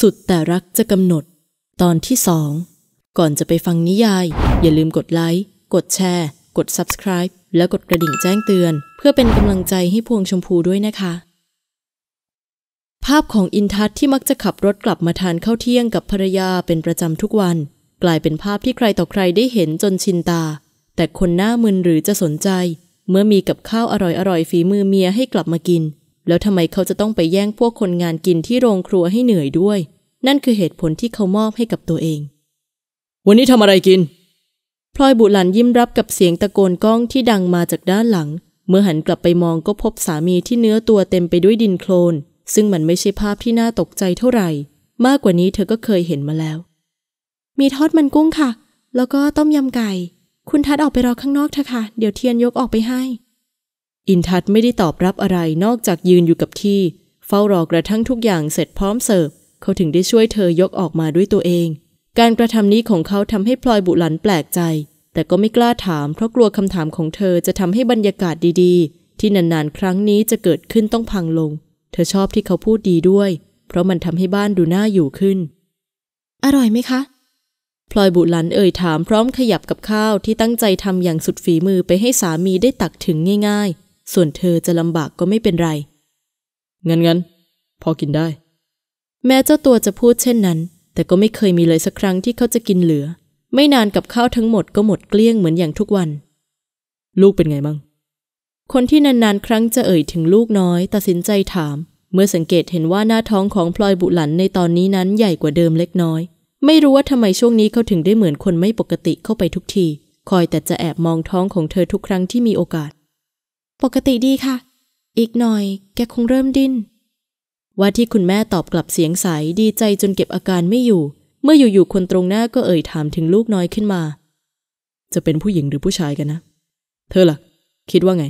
สุดแต่รักจะกำหนด ตอนที่สองก่อนจะไปฟังนิยาย อย่าลืมกดไลค์ กดแชร์ กด subscribe และกดกระดิ่งแจ้งเตือน เพื่อเป็นกำลังใจให้พวงชมพูด้วยนะคะ ภาพของอินทัศที่มักจะขับรถกลับมาทานข้าวเที่ยงกับภรรยาเป็นประจำทุกวัน กลายเป็นภาพที่ใครต่อใครได้เห็นจนชินตา แต่คนหน้ามึนหรือจะสนใจ เมื่อมีกับข้าวอร่อยๆฝีมือเมียให้กลับมากินแล้วทำไมเขาจะต้องไปแย่งพวกคนงานกินที่โรงครัวให้เหนื่อยด้วย นั่นคือเหตุผลที่เขามอบให้กับตัวเอง วันนี้ทำอะไรกิน พลอยบุหลันยิ้มรับกับเสียงตะโกนก้องที่ดังมาจากด้านหลัง เมื่อหันกลับไปมองก็พบสามีที่เนื้อตัวเต็มไปด้วยดินโคลน ซึ่งมันไม่ใช่ภาพที่น่าตกใจเท่าไหร่ มากกว่านี้เธอก็เคยเห็นมาแล้ว มีทอดมันกุ้งค่ะ แล้วก็ต้มยำไก่ คุณทัดออกไปรอข้างนอกเถอะค่ะ เดี๋ยวเทียนยกออกไปให้อินทัศไม่ได้ตอบรับอะไรนอกจากยืนอยู่กับที่ เฝ้ารอกระทั่งทุกอย่างเสร็จพร้อมเสิร์ฟเขาถึงได้ช่วยเธอยกออกมาด้วยตัวเอง การกระทำนี้ของเขาทำให้พลอยบุหลันแปลกใจ แต่ก็ไม่กล้าถามเพราะกลัวคำถามของเธอจะทำให้บรรยากาศดีๆ ที่นานๆ ครั้งนี้จะเกิดขึ้นต้องพังลง เธอชอบที่เขาพูดดีด้วย เพราะมันทำให้บ้านดูน่าอยู่ขึ้น อร่อยไหมคะ พลอยบุหลันเอ่ยถามพร้อมขยับกับข้าวที่ตั้งใจทำอย่างสุดฝีมือไปให้สามีได้ตักถึงง่าย ๆส่วนเธอจะลำบากก็ไม่เป็นไร งั้นงั้นพอกินได้ แม้เจ้าตัวจะพูดเช่นนั้น แต่ก็ไม่เคยมีเลยสักครั้งที่เขาจะกินเหลือ ไม่นานกับข้าวทั้งหมดก็หมดเกลี้ยงเหมือนอย่างทุกวัน ลูกเป็นไงบ้างคนที่นานๆ ครั้งจะเอ่ยถึงลูกน้อย ตัดสินใจถาม เมื่อสังเกตเห็นว่าหน้าท้องของพลอยบุหลันในตอนนี้นั้นใหญ่กว่าเดิมเล็กน้อย ไม่รู้ว่าทำไมช่วงนี้เขาถึงได้เหมือนคนไม่ปกติเข้าไปทุกที คอยแต่จะแอบมองท้องของเธอทุกครั้งที่มีโอกาสปกติดีค่ะ อีกหน่อยแกคงเริ่มดิ้น ว่าที่คุณแม่ตอบกลับเสียงใสดีใจจนเก็บอาการไม่อยู่ เมื่ออยู่ๆคนตรงหน้าก็เอ่ยถามถึงลูกน้อยขึ้นมา จะเป็นผู้หญิงหรือผู้ชายกันนะ เธอละ่ะ คิดว่าไง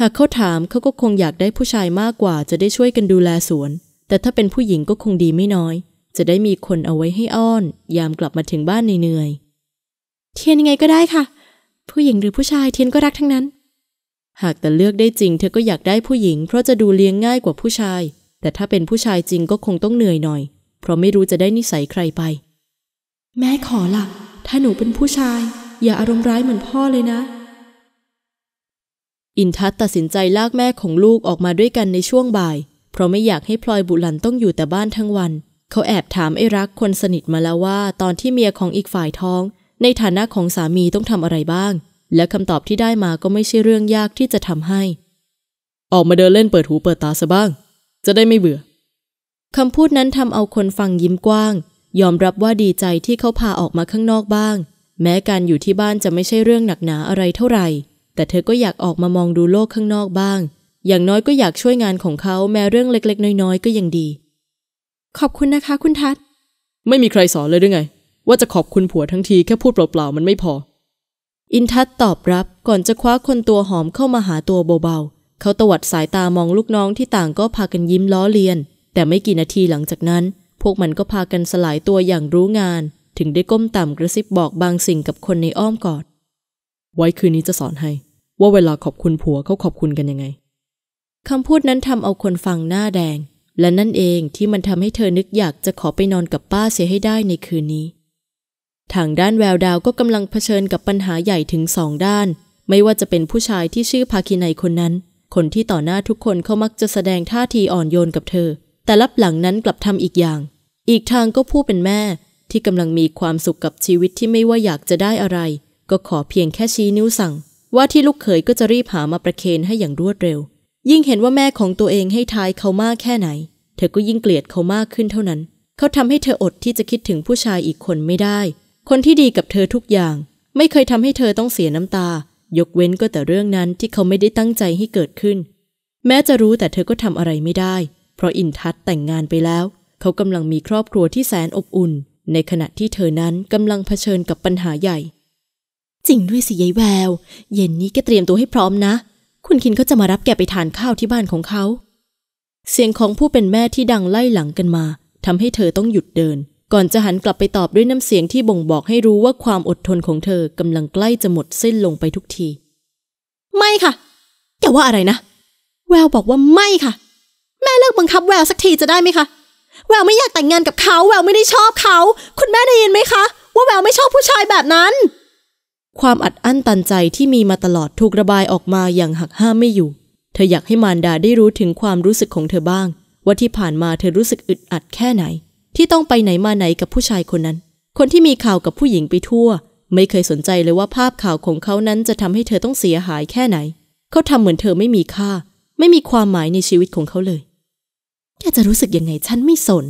หากเขาถามเขาก็คงอยากได้ผู้ชายมากกว่า จะได้ช่วยกันดูแลสวน แต่ถ้าเป็นผู้หญิงก็คงดีไม่น้อย จะได้มีคนเอาไว้ให้อ้อน ยามกลับมาถึงบ้านเหนื่อย เทียนยังไงก็ได้ค่ะ ผู้หญิงหรือผู้ชายเทียนก็รักทั้งนั้นหากแต่เลือกได้จริงเธอก็อยากได้ผู้หญิงเพราะจะดูเลี้ยงง่ายกว่าผู้ชาย แต่ถ้าเป็นผู้ชายจริงก็คงต้องเหนื่อยหน่อย เพราะไม่รู้จะได้นิสัยใครไป แม่ขอละ่ะ ถ้าหนูเป็นผู้ชาย อย่าอารมณ์ร้ายเหมือนพ่อเลยนะ อินทัศตัดสินใจลากแม่ของลูกออกมาด้วยกันในช่วงบ่าย เพราะไม่อยากให้พลอยบุหลันต้องอยู่แต่บ้านทั้งวัน เขาแอบถามไอ้รักคนสนิทมาแล้วว่า ตอนที่เมียของอีกฝ่ายท้อง ในฐานะของสามีต้องทำอะไรบ้างและคำตอบที่ได้มาก็ไม่ใช่เรื่องยากที่จะทำให้ ออกมาเดินเล่นเปิดหูเปิดตาซะบ้าง จะได้ไม่เบื่อคำพูดนั้นทำเอาคนฟังยิ้มกว้าง ยอมรับว่าดีใจที่เขาพาออกมาข้างนอกบ้าง แม้การอยู่ที่บ้านจะไม่ใช่เรื่องหนักหนาอะไรเท่าไหร่แต่เธอก็อยากออกมามองดูโลกข้างนอกบ้าง อย่างน้อยก็อยากช่วยงานของเขาแม้เรื่องเล็ก ๆ น้อยๆ ก็ยังดี ขอบคุณนะคะ คุณทัศไม่มีใครสอนเลยด้วยไง ว่าจะขอบคุณผัวทั้งทีแค่พูดเปล่าๆ มันไม่พออินทัศตอบรับ ก่อนจะคว้าคนตัวหอมเข้ามาหาตัวเบาๆ เขาตวัดสายตามองลูกน้องที่ต่างก็พากันยิ้มล้อเลียน แต่ไม่กี่นาทีหลังจากนั้น พวกมันก็พากันสลายตัวอย่างรู้งาน ถึงได้ก้มต่ำกระซิบบอกบางสิ่งกับคนในอ้อมกอด ไว้คืนนี้จะสอนให้ ว่าเวลาขอบคุณผัวเขาขอบคุณกันยังไง คำพูดนั้นทำเอาคนฟังหน้าแดง และนั่นเองที่มันทำให้เธอนึกอยากจะขอไปนอนกับป้าเสียให้ได้ในคืนนี้ทางด้านแววดาวก็กำลังเผชิญกับปัญหาใหญ่ถึงสองด้าน ไม่ว่าจะเป็นผู้ชายที่ชื่อภาคินัยคนนั้น คนที่ต่อหน้าทุกคนเขามักจะแสดงท่าทีอ่อนโยนกับเธอ แต่ลับหลังนั้นกลับทำอีกอย่าง อีกทางก็ผู้เป็นแม่ที่กำลังมีความสุขกับชีวิตที่ไม่ว่าอยากจะได้อะไรก็ขอเพียงแค่ชี้นิ้วสั่ง ว่าที่ลูกเขยก็จะรีบหามาประเคนให้อย่างรวดเร็ว ยิ่งเห็นว่าแม่ของตัวเองให้ทายเขามากแค่ไหน เธอก็ยิ่งเกลียดเขามากขึ้นเท่านั้น เขาทำให้เธออดที่จะคิดถึงผู้ชายอีกคนไม่ได้คนที่ดีกับเธอทุกอย่าง ไม่เคยทำให้เธอต้องเสียน้ำตา ยกเว้นก็แต่เรื่องนั้นที่เขาไม่ได้ตั้งใจให้เกิดขึ้น แม้จะรู้แต่เธอก็ทำอะไรไม่ได้ เพราะอินทัศแต่งงานไปแล้ว เขากำลังมีครอบครัวที่แสนอบอุ่น ในขณะที่เธอนั้นกำลังเผชิญกับปัญหาใหญ่ จริงด้วยสิยายแววเย็นนี้ก็เตรียมตัวให้พร้อมนะ คุณคินเขาจะมารับแกไปทานข้าวที่บ้านของเขา เสียงของผู้เป็นแม่ที่ดังไล่หลังกันมาทำให้เธอต้องหยุดเดินก่อนจะหันกลับไปตอบด้วยน้ำเสียงที่บ่งบอกให้รู้ว่าความอดทนของเธอกำลังใกล้จะหมดสิ้นลงไปทุกที ไม่ค่ะแย่ว่าอะไรนะ แววบอกว่าไม่ค่ะ แม่เลิกบังคับแววสักทีจะได้ไหมคะ แววไม่อยากแต่งงานกับเขา แววไม่ได้ชอบเขา คุณแม่ได้ยินไหมคะ ว่าแววไม่ชอบผู้ชายแบบนั้น ความอัดอั้นตันใจที่มีมาตลอดถูกระบายออกมาอย่างหักห้ามไม่อยู่ เธออยากให้มารดาได้รู้ถึงความรู้สึกของเธอบ้าง ว่าที่ผ่านมาเธอรู้สึกอึดอัดแค่ไหนที่ต้องไปไหนมาไหนกับผู้ชายคนนั้น คนที่มีข่าวกับผู้หญิงไปทั่ว ไม่เคยสนใจเลยว่าภาพข่าวของเขานั้นจะทำให้เธอต้องเสียหายแค่ไหน เขาทำเหมือนเธอไม่มีค่า ไม่มีความหมายในชีวิตของเขาเลย แกจะรู้สึกยังไงฉันไม่สน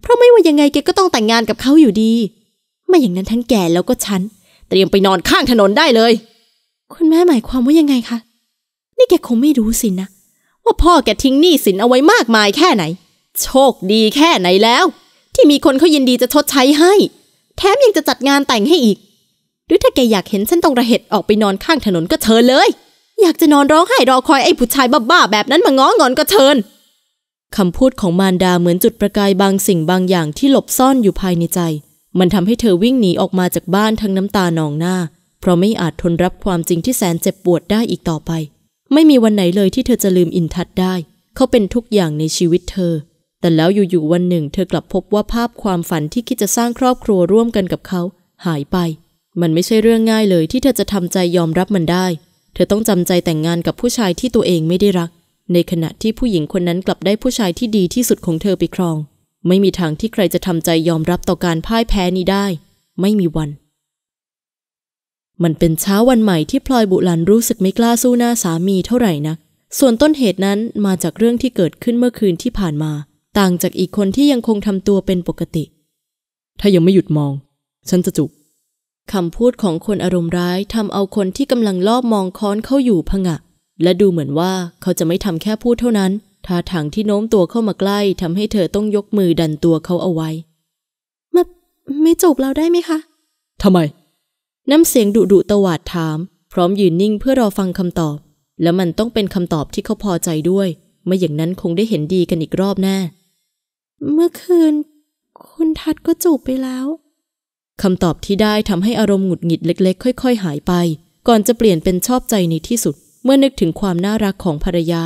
เพราะไม่ว่ายังไงแกก็ต้องแต่งงานกับเขาอยู่ดีไม่อย่างนั้นทั้งแกแล้วก็ฉันเตรียมไปนอนข้างถนนได้เลย คุณแม่หมายความว่ายังไงคะ นี่แกคงไม่รู้สินะว่าพ่อแกทิ้งหนี้สินเอาไว้มากมายแค่ไหน โชคดีแค่ไหนแล้วที่มีคนเขายินดีจะชดใช้ให้ แถมยังจะจัดงานแต่งให้อีก หรือถ้าแกอยากเห็นฉันต้องระเห็ดออกไปนอนข้างถนนก็เชิญเลย อยากจะนอนร้องไห้รอคอยไอ้ผู้ชายบ้าๆแบบนั้นมาง้องอนก็เชิญคำพูดของมารดาเหมือนจุดประกายบางสิ่งบางอย่างที่หลบซ่อนอยู่ภายในใจ มันทำให้เธอวิ่งหนีออกมาจากบ้านทั้งน้ำตาหนองหน้า เพราะไม่อาจทนรับความจริงที่แสนเจ็บปวดได้อีกต่อไป ไม่มีวันไหนเลยที่เธอจะลืมอินทัศได้ เขาเป็นทุกอย่างในชีวิตเธอแต่แล้วอยู่ๆวันหนึ่ง เธอกลับพบว่าภาพความฝันที่คิดจะสร้างครอบครัวร่วมกันกับเขาหายไป มันไม่ใช่เรื่องง่ายเลยที่เธอจะทำใจยอมรับมันได้ เธอต้องจำใจแต่งงานกับผู้ชายที่ตัวเองไม่ได้รัก ในขณะที่ผู้หญิงคนนั้นกลับได้ผู้ชายที่ดีที่สุดของเธอไปครอง ไม่มีทางที่ใครจะทำใจยอมรับต่อการพ่ายแพ้นี้ได้ ไม่มีวัน มันเป็นเช้าวันใหม่ที่พลอยบุลันรู้สึกไม่กล้าสู้หน้าสามีเท่าไหร่นัก ส่วนต้นเหตุนั้นมาจากเรื่องที่เกิดขึ้นเมื่อคืนที่ผ่านมาต่างจากอีกคนที่ยังคงทำตัวเป็นปกติ ถ้ายังไม่หยุดมอง ฉันจะจุกคำพูดของคนอารมณ์ร้ายทำเอาคนที่กำลังลอบมองค้อนเข้าอยู่พงะ และดูเหมือนว่าเขาจะไม่ทำแค่พูดเท่านั้นท่าทางที่โน้มตัวเข้ามาใกล้ทำให้เธอต้องยกมือดันตัวเขาเอาไว้มาไม่จูบเราได้ไหมคะทำไมน้ำเสียงดุดุตวาดถาม พร้อมยืนนิ่งเพื่อรอฟังคำตอบ และมันต้องเป็นคำตอบที่เขาพอใจด้วย ไม่อย่างนั้นคงได้เห็นดีกันอีกรอบแน่เมื่อคืน คุณทัดก็จูบไปแล้วคำตอบที่ได้ทำให้อารมณ์หงุดหงิดเล็ก ๆ ค่อย ๆ หายไป ก่อนจะเปลี่ยนเป็นชอบใจในที่สุด เมื่อนึกถึงความน่ารักของภรรยา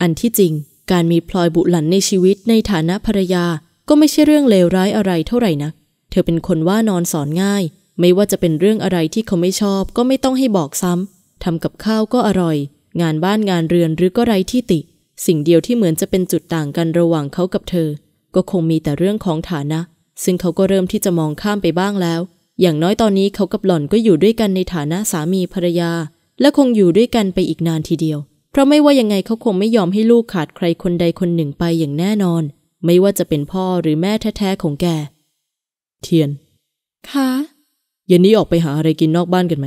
อันที่จริง การมีพลอยบุหลันในชีวิตในฐานะภรรยา ก็ไม่ใช่เรื่องเลวร้ายอะไรเท่าไหร่นัก เธอเป็นคนว่านอนสอนง่าย ไม่ว่าจะเป็นเรื่องอะไรที่เขาไม่ชอบ ก็ไม่ต้องให้บอกซ้ำ ทำกับข้าวก็อร่อย งานบ้านงานเรือนหรือก็ไรที่ติ สิ่งเดียวที่เหมือนจะเป็นจุดต่างกันระหว่างเขากับเธอก็คงมีแต่เรื่องของฐานะ ซึ่งเขาก็เริ่มที่จะมองข้ามไปบ้างแล้ว อย่างน้อยตอนนี้เขากับหล่อนก็อยู่ด้วยกันในฐานะสามีภรรยา และคงอยู่ด้วยกันไปอีกนานทีเดียว เพราะไม่ว่ายังไงเขาคงไม่ยอมให้ลูกขาดใครคนใดคนหนึ่งไปอย่างแน่นอน ไม่ว่าจะเป็นพ่อหรือแม่แท้ๆของแกเทียนคะเย็นนี้ออกไปหาอะไรกินนอกบ้านกันไหม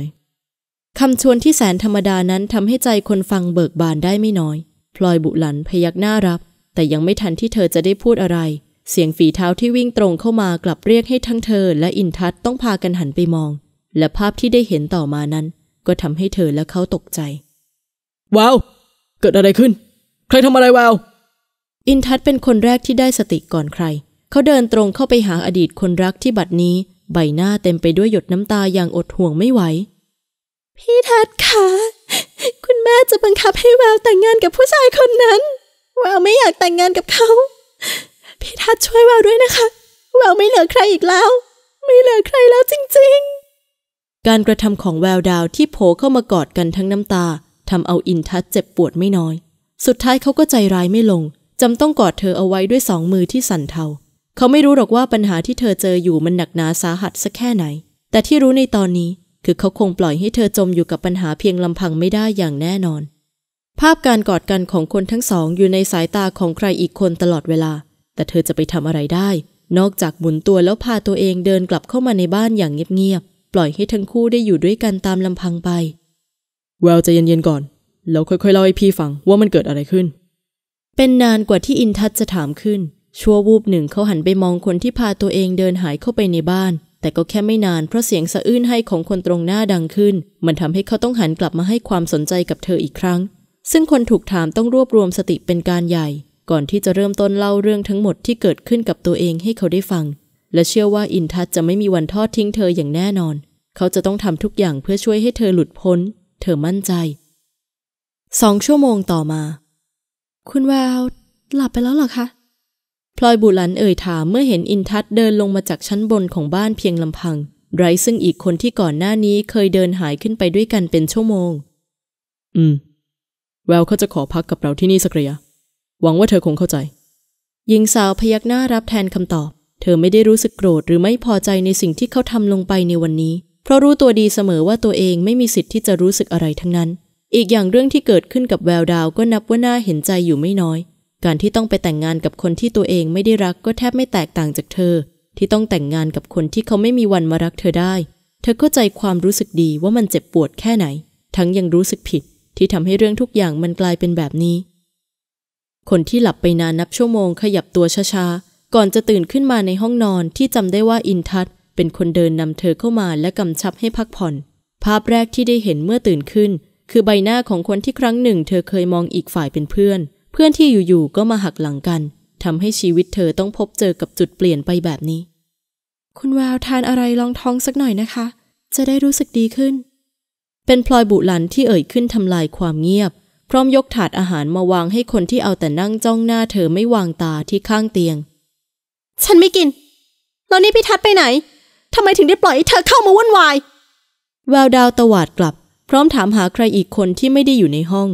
คำชวนที่แสนธรรมดานั้นทำให้ใจคนฟังเบิกบานได้ไม่น้อย พลอยบุหลันพยักหน้ารับแต่ยังไม่ทันที่เธอจะได้พูดอะไร เสียงฝีเท้าที่วิ่งตรงเข้ามากลับเรียกให้ทั้งเธอและอินทัศต้องพากันหันไปมอง และภาพที่ได้เห็นต่อมานั้น ก็ทำให้เธอและเขาตกใจ วาว เกิดอะไรขึ้น ใครทำอะไรวาวอินทัศเป็นคนแรกที่ได้สติก่อนใคร เขาเดินตรงเข้าไปหาอดีตคนรักที่บัดนี้ ใบหน้าเต็มไปด้วยหยดน้ำตาอย่างอดห่วงไม่ไหว พี่ทัศคะ คุณแม่จะบังคับให้แววแต่งงานกับผู้ชายคนนั้นวาวไม่อยากแต่งงานกับเขาพี่ทัศช่วยวาวด้วยนะคะ วาวไม่เหลือใครอีกแล้ว ไม่เหลือใครแล้วจริงๆ การกระทำของแววดาวที่โผล่เข้ามากอดกันทั้งน้ำตาทำเอาอินทัศเจ็บปวดไม่น้อย สุดท้ายเขาก็ใจร้ายไม่ลงจำต้องกอดเธอเอาไว้ด้วยสองมือที่สั่นเทาเขาไม่รู้หรอกว่าปัญหาที่เธอเจออยู่มันหนักหนาสาหัสสักแค่ไหน แต่ที่รู้ในตอนนี้คือเขาคงปล่อยให้เธอจมอยู่กับปัญหาเพียงลำพังไม่ได้อย่างแน่นอนภาพการกอดกันของคนทั้งสองอยู่ในสายตาของใครอีกคนตลอดเวลา แต่เธอจะไปทำอะไรได้ นอกจากหมุนตัวแล้วพาตัวเองเดินกลับเข้ามาในบ้านอย่างเงียบๆ ปล่อยให้ทั้งคู่ได้อยู่ด้วยกันตามลำพังไปแววจะเย็นๆ ก่อนแล้วค่อยๆ เล่าให้พี่ฟังว่ามันเกิดอะไรขึ้น เป็นนานกว่าที่อินทัศจะถามขึ้น ชั่ววูบหนึ่งเขาหันไปมองคนที่พาตัวเองเดินหายเข้าไปในบ้าน แต่ก็แค่ไม่นานเพราะเสียงสะอื้นให้ของคนตรงหน้าดังขึ้น มันทำให้เขาต้องหันกลับมาให้ความสนใจกับเธออีกครั้งซึ่งคนถูกถามต้องรวบรวมสติเป็นการใหญ่ ก่อนที่จะเริ่มต้นเล่าเรื่องทั้งหมดที่เกิดขึ้นกับตัวเองให้เขาได้ฟัง และเชื่อว่าอินทัศจะไม่มีวันทอดทิ้งเธออย่างแน่นอน เขาจะต้องทำทุกอย่างเพื่อช่วยให้เธอหลุดพ้น เธอมั่นใจ สองชั่วโมงต่อมา คุณแววหลับไปแล้วหรอคะ พลอยบุลันเอ่ยถามเมื่อเห็นอินทัศเดินลงมาจากชั้นบนของบ้านเพียงลำพัง ไรซึ่งอีกคนที่ก่อนหน้านี้เคยเดินหายขึ้นไปด้วยกันเป็นชั่วโมง อืมแววเขาจะขอพักกับเราที่นี่สักระยะหวังว่าเธอคงเข้าใจ หญิงสาวพยักหน้ารับแทนคำตอบ เธอไม่ได้รู้สึกโกรธหรือไม่พอใจในสิ่งที่เขาทำลงไปในวันนี้ เพราะรู้ตัวดีเสมอว่าตัวเองไม่มีสิทธิ์ที่จะรู้สึกอะไรทั้งนั้น อีกอย่างเรื่องที่เกิดขึ้นกับแววดาวก็นับว่าน่าเห็นใจอยู่ไม่น้อย การที่ต้องไปแต่งงานกับคนที่ตัวเองไม่ได้รักก็แทบไม่แตกต่างจากเธอ ที่ต้องแต่งงานกับคนที่เขาไม่มีวันมารักเธอได้ เธอเข้าใจความรู้สึกดีว่ามันเจ็บปวดแค่ไหน ทั้งยังรู้สึกผิดที่ทำให้เรื่องทุกอย่างมันกลายเป็นแบบนี้ คนที่หลับไปนานนับชั่วโมงขยับตัวช้าๆ ก่อนจะตื่นขึ้นมาในห้องนอนที่จำได้ว่าอินทัศเป็นคนเดินนำเธอเข้ามาและกำชับให้พักผ่อน ภาพแรกที่ได้เห็นเมื่อตื่นขึ้น คือใบหน้าของคนที่ครั้งหนึ่งเธอเคยมองอีกฝ่ายเป็นเพื่อน เพื่อนที่อยู่ๆ ก็มาหักหลังกันทำให้ชีวิตเธอต้องพบเจอกับจุดเปลี่ยนไปแบบนี้ คุณวาวทานอะไรลองท้องสักหน่อยนะคะ จะได้รู้สึกดีขึ้นเป็นพลอยบุหลันที่เอ่ยขึ้นทำลายความเงียบ พร้อมยกถาดอาหารมาวางให้คนที่เอาแต่นั่งจ้องหน้าเธอไม่วางตาที่ข้างเตียง ฉันไม่กินแล้วนี่พี่ทัดไปไหนทำไมถึงได้ปล่อยให้เธอเข้ามาวุ่นวายแววดาวตวาดกลับพร้อมถามหาใครอีกคนที่ไม่ได้อยู่ในห้อง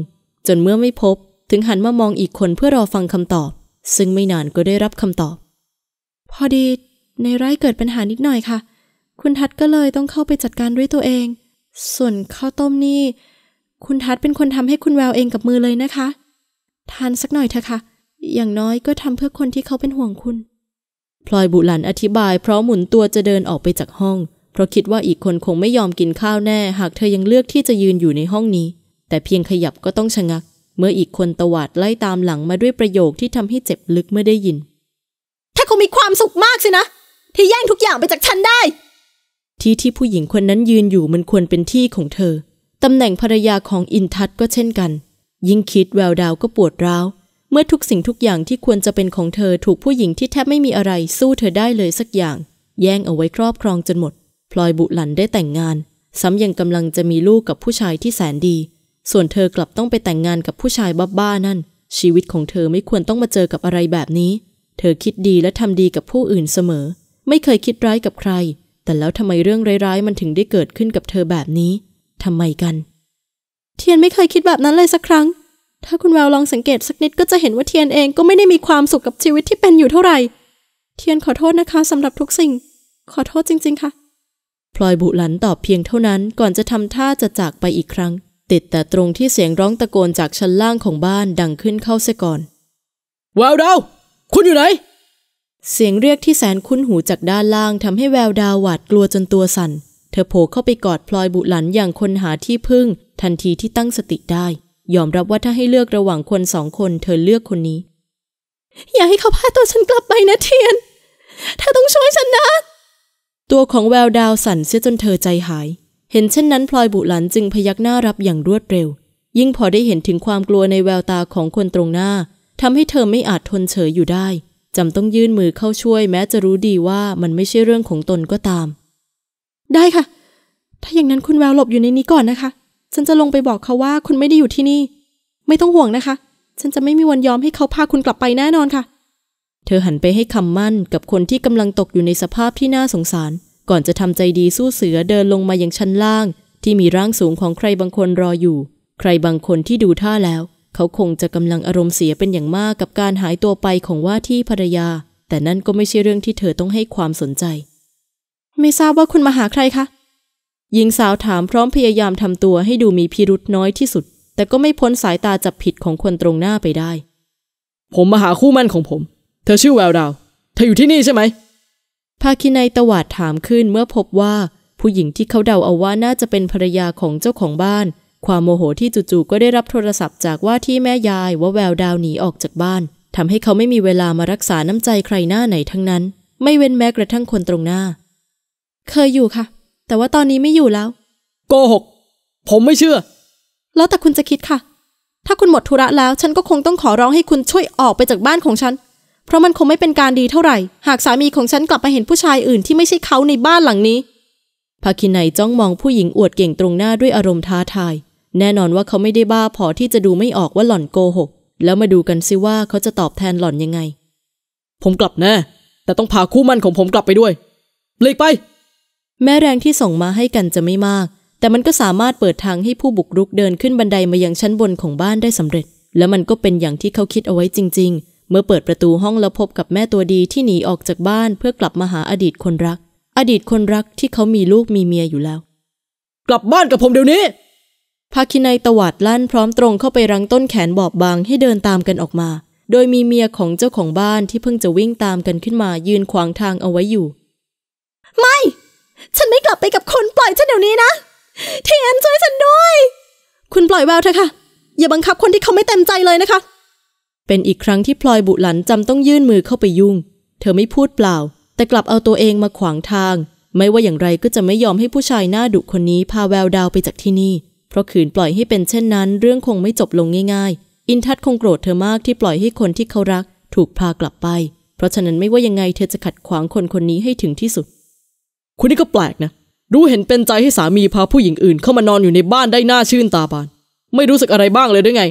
จนเมื่อไม่พบถึงหันมามองอีกคนเพื่อรอฟังคำตอบ ซึ่งไม่นานก็ได้รับคำตอบ พอดีในไร่เกิดปัญหานิดหน่อยค่ะ คุณทัดก็เลยต้องเข้าไปจัดการด้วยตัวเองส่วนข้าวต้มนี่คุณทัศเป็นคนทำให้คุณแววเองกับมือเลยนะคะ ทานสักหน่อยเถอะค่ะอย่างน้อยก็ทำเพื่อคนที่เขาเป็นห่วงคุณ พลอยบุหลันอธิบายเพราะหมุนตัวจะเดินออกไปจากห้อง เพราะคิดว่าอีกคนคงไม่ยอมกินข้าวแน่ หากเธอยังเลือกที่จะยืนอยู่ในห้องนี้ แต่เพียงขยับก็ต้องชะงัก เมื่ออีกคนตวาดไล่ตามหลังมาด้วยประโยคที่ทำให้เจ็บลึกเมื่อได้ยิน ถ้าคงมีความสุขมากสินะที่แย่งทุกอย่างไปจากฉันได้ที่ที่ผู้หญิงคนนั้นยืนอยู่มันควรเป็นที่ของเธอ ตำแหน่งภรรยาของอินทัศก็เช่นกัน ยิ่งคิดแววดาวก็ปวดร้าว เมื่อทุกสิ่งทุกอย่างที่ควรจะเป็นของเธอ ถูกผู้หญิงที่แทบไม่มีอะไรสู้เธอได้เลยสักอย่าง แย่งเอาไว้ครอบครองจนหมด พลอยบุหลันได้แต่งงาน ซ้ำยังกำลังจะมีลูกกับผู้ชายที่แสนดี ส่วนเธอกลับต้องไปแต่งงานกับผู้ชายบ้าๆนั่น ชีวิตของเธอไม่ควรต้องมาเจอกับอะไรแบบนี้ เธอคิดดีและทำดีกับผู้อื่นเสมอ ไม่เคยคิดร้ายกับใครแต่แล้วทำไมเรื่องร้ายๆ มันถึงได้เกิดขึ้นกับเธอแบบนี้ ทำไมกัน เทียนไม่เคยคิดแบบนั้นเลยสักครั้ง ถ้าคุณแววลองสังเกตสักนิดก็จะเห็นว่าเทียนเองก็ไม่ได้มีความสุขกับชีวิตที่เป็นอยู่เท่าไหร่ เทียนขอโทษนะคะสำหรับทุกสิ่ง ขอโทษจริง ๆค่ะพลอยบุหลันตอบเพียงเท่านั้นก่อนจะทำท่าจะจากไปอีกครั้ง ติดแต่ตรงที่เสียงร้องตะโกนจากชั้นล่างของบ้านดังขึ้นเข้าเสียก่อนแววดาวคุณอยู่ไหนเสียงเรียกที่แสนคุ้นหูจากด้านล่างทำให้แววดาวหวาดกลัวจนตัวสัน่น เธอโผล่เข้าไปกอดพลอยบุหลันอย่างคนหาที่พึ่ง ทันทีที่ตั้งสติได้ ยอมรับว่าถ้าให้เลือกระหว่างคนสองคน เธอเลือกคนนี้ อย่าให้เขาพาตัวฉันกลับไปนะเทียนเธอต้องช่วยฉันนะ ตัวของแววดาวสั่นเสียจนเธอใจหาย เห็นเช่นนั้นพลอยบุหลันจึงพยักหน้ารับอย่างรวดเร็ว ยิ่งพอได้เห็นถึงความกลัวในแววตาของคนตรงหน้าทำให้เธอไม่อาจทนเฉยอยู่ได้จำต้องยื่นมือเข้าช่วยแม้จะรู้ดีว่ามันไม่ใช่เรื่องของตนก็ตาม ได้ค่ะ ถ้าอย่างนั้นคุณแววหลบอยู่ในนี้ก่อนนะคะ ฉันจะลงไปบอกเขาว่า คุณไม่ได้อยู่ที่นี่ ไม่ต้องห่วงนะคะ ฉันจะไม่มีวันยอมให้เขาพาคุณกลับไปแน่นอนค่ะ เธอหันไปให้คำมั่นกับคนที่กำลังตกอยู่ในสภาพที่น่าสงสาร ก่อนจะทำใจดีสู้เสือเดินลงมาอย่างชั้นล่าง ที่มีร่างสูงของใครบางคนรออยู่ ใครบางคนที่ดูท่าแล้วเขาคงจะกำลังอารมณ์เสียเป็นอย่างมากกับการหายตัวไปของว่าที่ภรรยา แต่นั่นก็ไม่ใช่เรื่องที่เธอต้องให้ความสนใจ ไม่ทราบว่าคุณมาหาใครคะ หญิงสาวถามพร้อมพยายามทำตัวให้ดูมีพิรุษน้อยที่สุด แต่ก็ไม่พ้นสายตาจับผิดของคนตรงหน้าไปได้ ผมมาหาคู่มั่นของผม เธอชื่อแววดาวเธออยู่ที่นี่ใช่ไหมภาคินัยตวาดถามขึ้นเมื่อพบว่าผู้หญิงที่เขาเดาเอาว่าน่าจะเป็นภรรยาของเจ้าของบ้านความโมโหที่จู่ๆก็ได้รับโทรศัพท์จากว่าที่แม่ยาย ว่าแววดาวหนีออกจากบ้านทำให้เขาไม่มีเวลามารักษาน้ำใจใครหน้าไหนทั้งนั้น ไม่เว้นแม้กระทั่งคนตรงหน้า เคยอยู่ค่ะ แต่ว่าตอนนี้ไม่อยู่แล้ว โกหก ผมไม่เชื่อ แล้วแต่คุณจะคิดค่ะ ถ้าคุณหมดธุระแล้ว ฉันก็คงต้องขอร้องให้คุณช่วยออกไปจากบ้านของฉัน เพราะมันคงไม่เป็นการดีเท่าไหร่ หากสามีของฉันกลับมาเห็นผู้ชายอื่นที่ไม่ใช่เขาในบ้านหลังนี้ภาคินัยจ้องมองผู้หญิงอวดเก่งตรงหน้าด้วยอารมณ์ท้าทายแน่นอนว่าเขาไม่ได้บ้าพอที่จะดูไม่ออกว่าหล่อนโกหกแล้วมาดูกันซิว่าเขาจะตอบแทนหล่อนยังไง ผมกลับแน่แต่ต้องพาคู่มันของผมกลับไปด้วยเลีกไปแม้แรงที่ส่งมาให้กันจะไม่มาก แต่มันก็สามารถเปิดทางให้ผู้บุกรุกเดินขึ้นบันไดมายังชั้นบนของบ้านได้สำเร็จ และมันก็เป็นอย่างที่เขาคิดเอาไว้จริง ๆ เมื่อเปิดประตูห้องแล้วพบกับแม่ตัวดีที่หนีออกจากบ้านเพื่อกลับมาหาอดีตคนรัก อดีตคนรักที่เขามีลูกมีเมียอยู่แล้ว กลับบ้านกับผมเดี๋ยวนี้ภาคินัยตวัดลั่นพร้อมตรงเข้าไปรั้งต้นแขนบอบบางให้เดินตามกันออกมา โดยมีเมียของเจ้าของบ้านที่เพิ่งจะวิ่งตามกันขึ้นมา ยืนขวางทางเอาไว้อยู่ ไม่ ฉันไม่กลับไปกับคนปล่อยฉันเดี๋ยวนี้นะ เทียนช่วยฉันด้วย คุณปล่อยแววเถอะค่ะ อย่าบังคับคนที่เขาไม่เต็มใจเลยนะคะ เป็นอีกครั้งที่พลอยบุหลันจำต้องยื่นมือเข้าไปยุ่ง เธอไม่พูดเปล่า แต่กลับเอาตัวเองมาขวางทาง ไม่ว่าอย่างไรก็จะไม่ยอมให้ผู้ชายหน้าดุคนนี้ พาแววดาวไปจากที่นี่เพราะขืนปล่อยให้เป็นเช่นนั้น เรื่องคงไม่จบลงง่ายๆ อินทัศคงโกรธเธอมากที่ปล่อยให้คนที่เขารัก ถูกพากลับไป เพราะฉะนั้นไม่ว่ายังไงเธอจะขัดขวางคนคนนี้ให้ถึงที่สุด คุณนี่ก็แปลกนะ รู้เห็นเป็นใจให้สามีพาผู้หญิงอื่น เข้ามานอนอยู่ในบ้านได้หน้าชื่นตาบาน ไม่รู้สึกอะไรบ้างเลยด้วยไง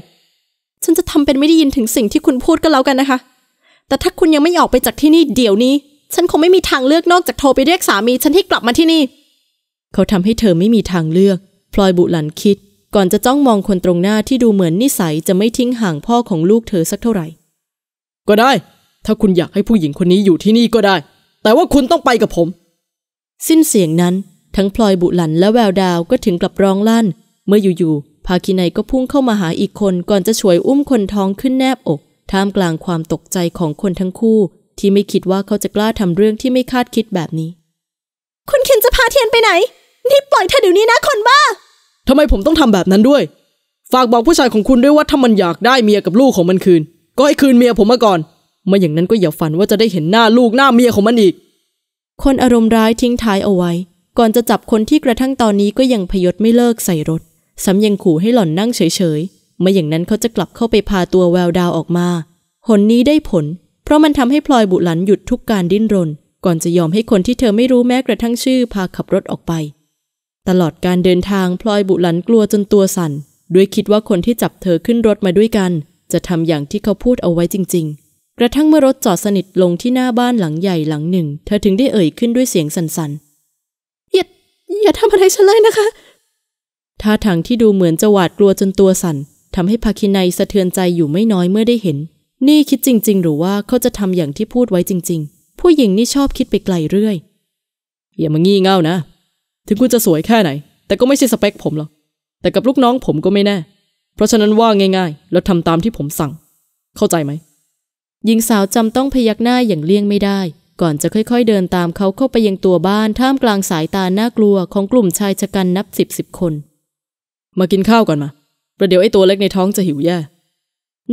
ฉันจะทำเป็นไม่ได้ยินถึงสิ่งที่คุณพูดก็แล้วกันนะคะ แต่ถ้าคุณยังไม่ออกไปจากที่นี่เดี๋ยวนี้ ฉันคงไม่มีทางเลือกนอกจากโทรไปเรียกสามี ฉันให้กลับมาที่นี่ เขาทำให้เธอไม่มีทางเลือกพลอยบุหลันคิด ก่อนจะจ้องมองคนตรงหน้าที่ดูเหมือนนิสัยจะไม่ทิ้งห่างพ่อของลูกเธอสักเท่าไหร่ ก็ได้ ถ้าคุณอยากให้ผู้หญิงคนนี้อยู่ที่นี่ก็ได้ แต่ว่าคุณต้องไปกับผม สิ้นเสียงนั้น ทั้งพลอยบุหลันและแววดาวก็ถึงกลับร้องลั่น เมื่ออยู่ๆพาคินัยก็พุ่งเข้ามาหาอีกคน ก่อนจะช่วยอุ้มคนท้องขึ้นแนบอกท่ามกลางความตกใจของคนทั้งคู่ ที่ไม่คิดว่าเขาจะกล้าทำเรื่องที่ไม่คาดคิดแบบนี้ คุณเคนจะพาเทียนไปไหนนี่ปล่อยเธอเดี๋ยวนี้นะคนบ้า ทำไมผมต้องทำแบบนั้นด้วย ฝากบอกผู้ชายของคุณด้วยว่าถ้ามันอยากได้เมียกับลูกของมันคืน ก็ให้คืนเมียผมมาก่อน ไม่อย่างนั้นก็อย่าฝันว่าจะได้เห็นหน้าลูกหน้าเมียของมันอีก คนอารมณ์ร้ายทิ้งท้ายเอาไว้ ก่อนจะจับคนที่กระทั่งตอนนี้ก็ยังพยศไม่เลิกใส่รถซ้ำยังขู่ให้หล่อนนั่งเฉยๆไม่อย่างนั้นเขาจะกลับเข้าไปพาตัวแววดาวออกมาหนนี้ได้ผล เพราะมันทำให้พลอยบุหลันหยุดทุกการดิ้นรน ก่อนจะยอมให้คนที่เธอไม่รู้แม้กระทั่งชื่อพาขับรถออกไปตลอดการเดินทางพลอยบุหลันกลัวจนตัวสัน่นด้วยคิดว่าคนที่จับเธอขึ้นรถมาด้วยกัน จะทำอย่างที่เขาพูดเอาไว้จริง ๆ กระทั่งเมื่อรถจอดสนิทลงที่หน้าบ้านหลังใหญ่หลังหนึ่ง เธอถึงได้เอ่ยขึ้นด้วยเสียงสันส่นๆอย่าอย่าทำอะไรฉันเลยนะคะท่าทางที่ดูเหมือนจะหวาดกลัวจนตัวสัน่นทำให้ภาคินัยสะเทือนใจอยู่ไม่น้อยเมื่อได้เห็น นี่คิดจริง ๆ หรือว่าเขาจะทำอย่างที่พูดไว้จริง ๆ ผู้หญิงนี่ชอบคิดไปไกลเรื่อย อย่ามางี่เง่านะถึงคุณจะสวยแค่ไหน แต่ก็ไม่ใช่สเปคผมหรอกแต่กับลูกน้องผมก็ไม่แน่ เพราะฉะนั้นว่าง่ายๆ แล้วทำตามที่ผมสั่ง เข้าใจไหมหญิงสาวจำต้องพยักหน้าอย่างเลี่ยงไม่ได้ ก่อนจะค่อยๆเดินตามเขาเข้าไปยังตัวบ้านท่ามกลางสายตาน่ากลัวของกลุ่มชายชะกันนับสิบสิบคน มากินข้าวก่อนมา ประเดี๋ยวไอ้ตัวเล็กในท้องจะหิวแย่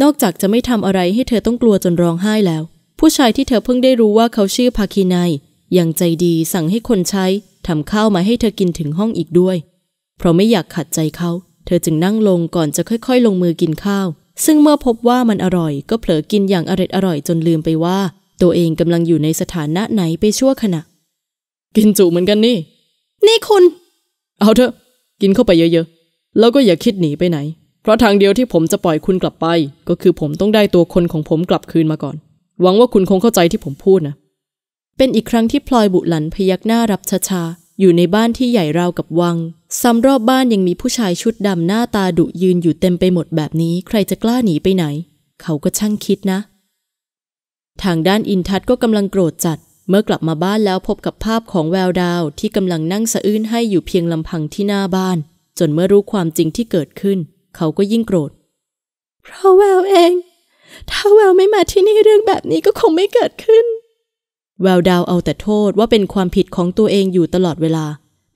นอกจากจะไม่ทำอะไรให้เธอต้องกลัวจนร้องไห้แล้ว ผู้ชายที่เธอเพิ่งได้รู้ว่าเขาชื่อภาคีนายยังใจดีสั่งให้คนใช้ทำข้าวมาให้เธอกินถึงห้องอีกด้วย เพราะไม่อยากขัดใจเขา เธอจึงนั่งลงก่อนจะค่อย ๆ ลงมือกินข้าว ซึ่งเมื่อพบว่ามันอร่อย ก็เผลอกินอย่างอร็ดอร่อยจนลืมไปว่า ตัวเองกำลังอยู่ในสถานะไหนไปชั่วขณะ กินจุเหมือนกันนี่ นี่คุณ เอาเถอะ กินเข้าไปเยอะๆ แล้วก็อย่าคิดหนีไปไหน เพราะทางเดียวที่ผมจะปล่อยคุณกลับไป ก็คือผมต้องได้ตัวคนของผมกลับคืนมาก่อน หวังว่าคุณคงเข้าใจที่ผมพูดนะเป็นอีกครั้งที่พลอยบุหลันพยักหน้ารับช้าๆอยู่ในบ้านที่ใหญ่ราวกับวังซ้ำรอบบ้านยังมีผู้ชายชุดดำหน้าตาดุยืนอยู่เต็มไปหมดแบบนี้ ใครจะกล้าหนีไปไหน เขาก็ช่างคิดนะ ทางด้านอินทัศก็กำลังโกรธจัด เมื่อกลับมาบ้านแล้วพบกับภาพของแววดาวที่กำลังนั่งสะอื้นให้อยู่เพียงลำพังที่หน้าบ้าน จนเมื่อรู้ความจริงที่เกิดขึ้นเขาก็ยิ่งโกรธ เพราะแววเอง ถ้าแววไม่มาที่นี่เรื่องแบบนี้ก็คงไม่เกิดขึ้นแววดาวเอาแต่โทษว่าเป็นความผิดของตัวเองอยู่ตลอดเวลา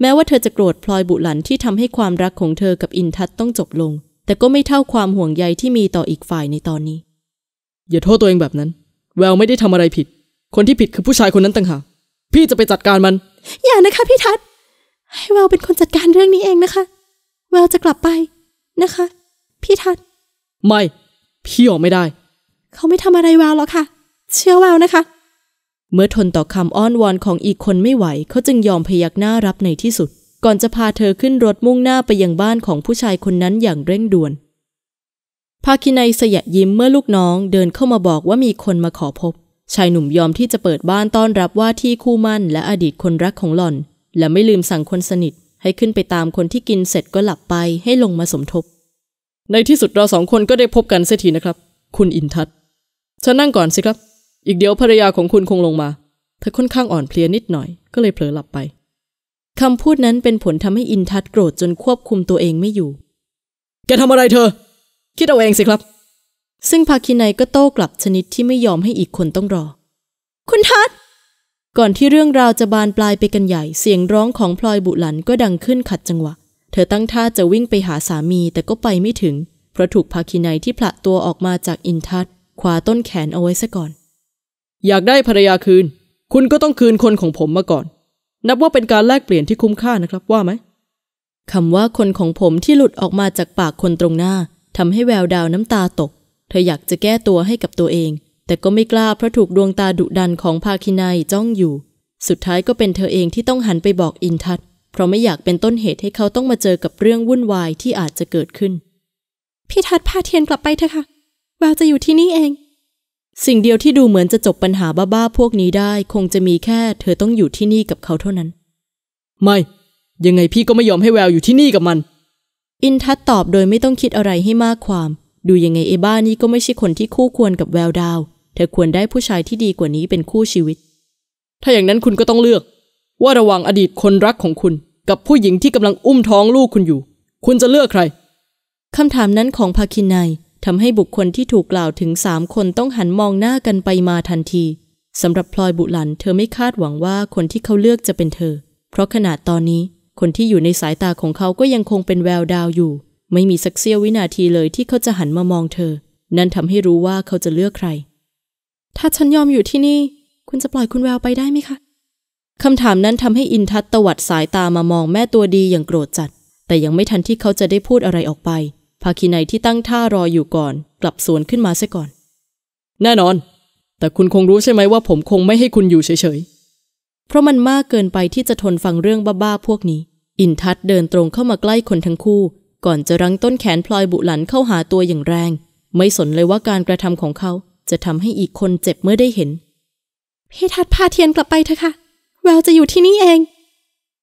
แม้ว่าเธอจะโกรธพลอยบุหลันที่ทำให้ความรักของเธอกับอินทัศต้องจบลง แต่ก็ไม่เท่าความห่วงใยที่มีต่ออีกฝ่ายในตอนนี้ อย่าโทษตัวเองแบบนั้นแววไม่ได้ทำอะไรผิด คนที่ผิดคือผู้ชายคนนั้นต่างหากพี่จะไปจัดการมัน อย่านะคะพี่ทัศให้แววเป็นคนจัดการเรื่องนี้เองนะคะแววจะกลับไปนะคะ พี่ทัศไม่พี่ออกไม่ได้ เขาไม่ทำอะไรแววหรอกค่ะเชื่อแววนะคะเมื่อทนต่อคำอ้อนวอนของอีกคนไม่ไหว เขาจึงยอมพยักหน้ารับในที่สุด ก่อนจะพาเธอขึ้นรถมุ่งหน้าไปยังบ้านของผู้ชายคนนั้นอย่างเร่งด่วน ภาคินัยสยะยิ้มเมื่อลูกน้องเดินเข้ามาบอกว่ามีคนมาขอพบ ชายหนุ่มยอมที่จะเปิดบ้านต้อนรับว่าที่คู่มั่นและอดีตคนรักของหล่อน และไม่ลืมสั่งคนสนิท ให้ขึ้นไปตามคนที่กินเสร็จก็หลับไปให้ลงมาสมทบ ในที่สุดเราสองคนก็ได้พบกันเสียทีนะครับ คุณอินทัศน์ฉันนั่งก่อนสิครับอีกเดี๋ยวภรรยาของคุณคงลงมา เธอค่อนข้างอ่อนเพลียนิดหน่อยก็เลยเผลอหลับไป คำพูดนั้นเป็นผลทำให้อินทัศโกรธจนควบคุมตัวเองไม่อยู่ แกทำอะไรเธอ คิดเอาเองสิครับ ซึ่งภาคินัยก็โต้กลับชนิดที่ไม่ยอมให้อีกคนต้องรอ คุณทัศก่อนที่เรื่องราวจะบานปลายไปกันใหญ่เสียงร้องของพลอยบุหลันก็ดังขึ้นขัดจังหวะ เธอตั้งท่าจะวิ่งไปหาสามีแต่ก็ไปไม่ถึงเพราะถูกภาคินัยที่ผละตัวออกมาจากอินทัศคว้าต้นแขนเอาไว้ซะก่อนอยากได้ภรรยาคืน คุณก็ต้องคืนคนของผมมาก่อน นับว่าเป็นการแลกเปลี่ยนที่คุ้มค่านะครับว่าไหม คำว่าคนของผมที่หลุดออกมาจากปากคนตรงหน้าทำให้แววดาวน้ำตาตก เธออยากจะแก้ตัวให้กับตัวเอง แต่ก็ไม่กล้าเพราะถูกดวงตาดุดันของภาคินายจ้องอยู่ สุดท้ายก็เป็นเธอเองที่ต้องหันไปบอกอินทัศเพราะไม่อยากเป็นต้นเหตุให้เขาต้องมาเจอกับเรื่องวุ่นวายที่อาจจะเกิดขึ้น พี่ทัศพาเทียนกลับไปเถอะค่ะบาวจะอยู่ที่นี่เองสิ่งเดียวที่ดูเหมือนจะจบปัญหาบ้าๆพวกนี้ได้คงจะมีแค่ เธอต้องอยู่ที่นี่กับเขาเท่านั้น ไม่ยังไงพี่ก็ไม่ยอมให้แววอยู่ที่นี่กับมัน อินทัศตอบโดยไม่ต้องคิดอะไรให้มากความ ดูยังไงเอบ้านี่ ก็ไม่ใช่คนที่คู่ควรกับแววดาว เธอควรได้ผู้ชายที่ดีกว่านี้เป็นคู่ชีวิต ถ้าอย่างนั้นคุณก็ต้องเลือก ว่าระหว่างอดีตคนรักของคุณ กับผู้หญิงที่กำลังอุ้มท้องลูกคุณอยู่คุณจะเลือกใครคำถามนั้นของภาคินายทำให้บุคคลที่ถูกกล่าวถึงสามคนต้องหันมองหน้ากันไปมาทันที สำหรับพลอยบุหลัน เธอไม่คาดหวังว่าคนที่เขาเลือกจะเป็นเธอ เพราะขนาดตอนนี้ คนที่อยู่ในสายตาของเขาก็ยังคงเป็นแววดาวอยู่ ไม่มีสักเสี้ยววินาทีเลยที่เขาจะหันมามองเธอ นั่นทำให้รู้ว่าเขาจะเลือกใคร ถ้าฉันยอมอยู่ที่นี่ คุณจะปล่อยคุณแววไปได้ไหมคะคำถามนั้นทำให้อินทัศตวัดสายตามามองแม่ตัวดีอย่างโกรธจัด แต่ยังไม่ทันที่เขาจะได้พูดอะไรออกไปภาคีไนที่ตั้งท่ารออยู่ก่อนกลับสวนขึ้นมาซะก่อน แน่นอน แต่คุณคงรู้ใช่ไหมว่าผมคงไม่ให้คุณอยู่เฉยๆ เพราะมันมากเกินไปที่จะทนฟังเรื่องบ้าๆพวกนี้ อินทัศเดินตรงเข้ามาใกล้คนทั้งคู่ ก่อนจะรั้งต้นแขนพลอยบุหลันเข้าหาตัวอย่างแรง ไม่สนเลยว่าการกระทำของเขาจะทำให้อีกคนเจ็บเมื่อได้เห็นพี่ทัดพาเทียนกลับไปเถอะค่ะแววจะอยู่ที่นี่เอง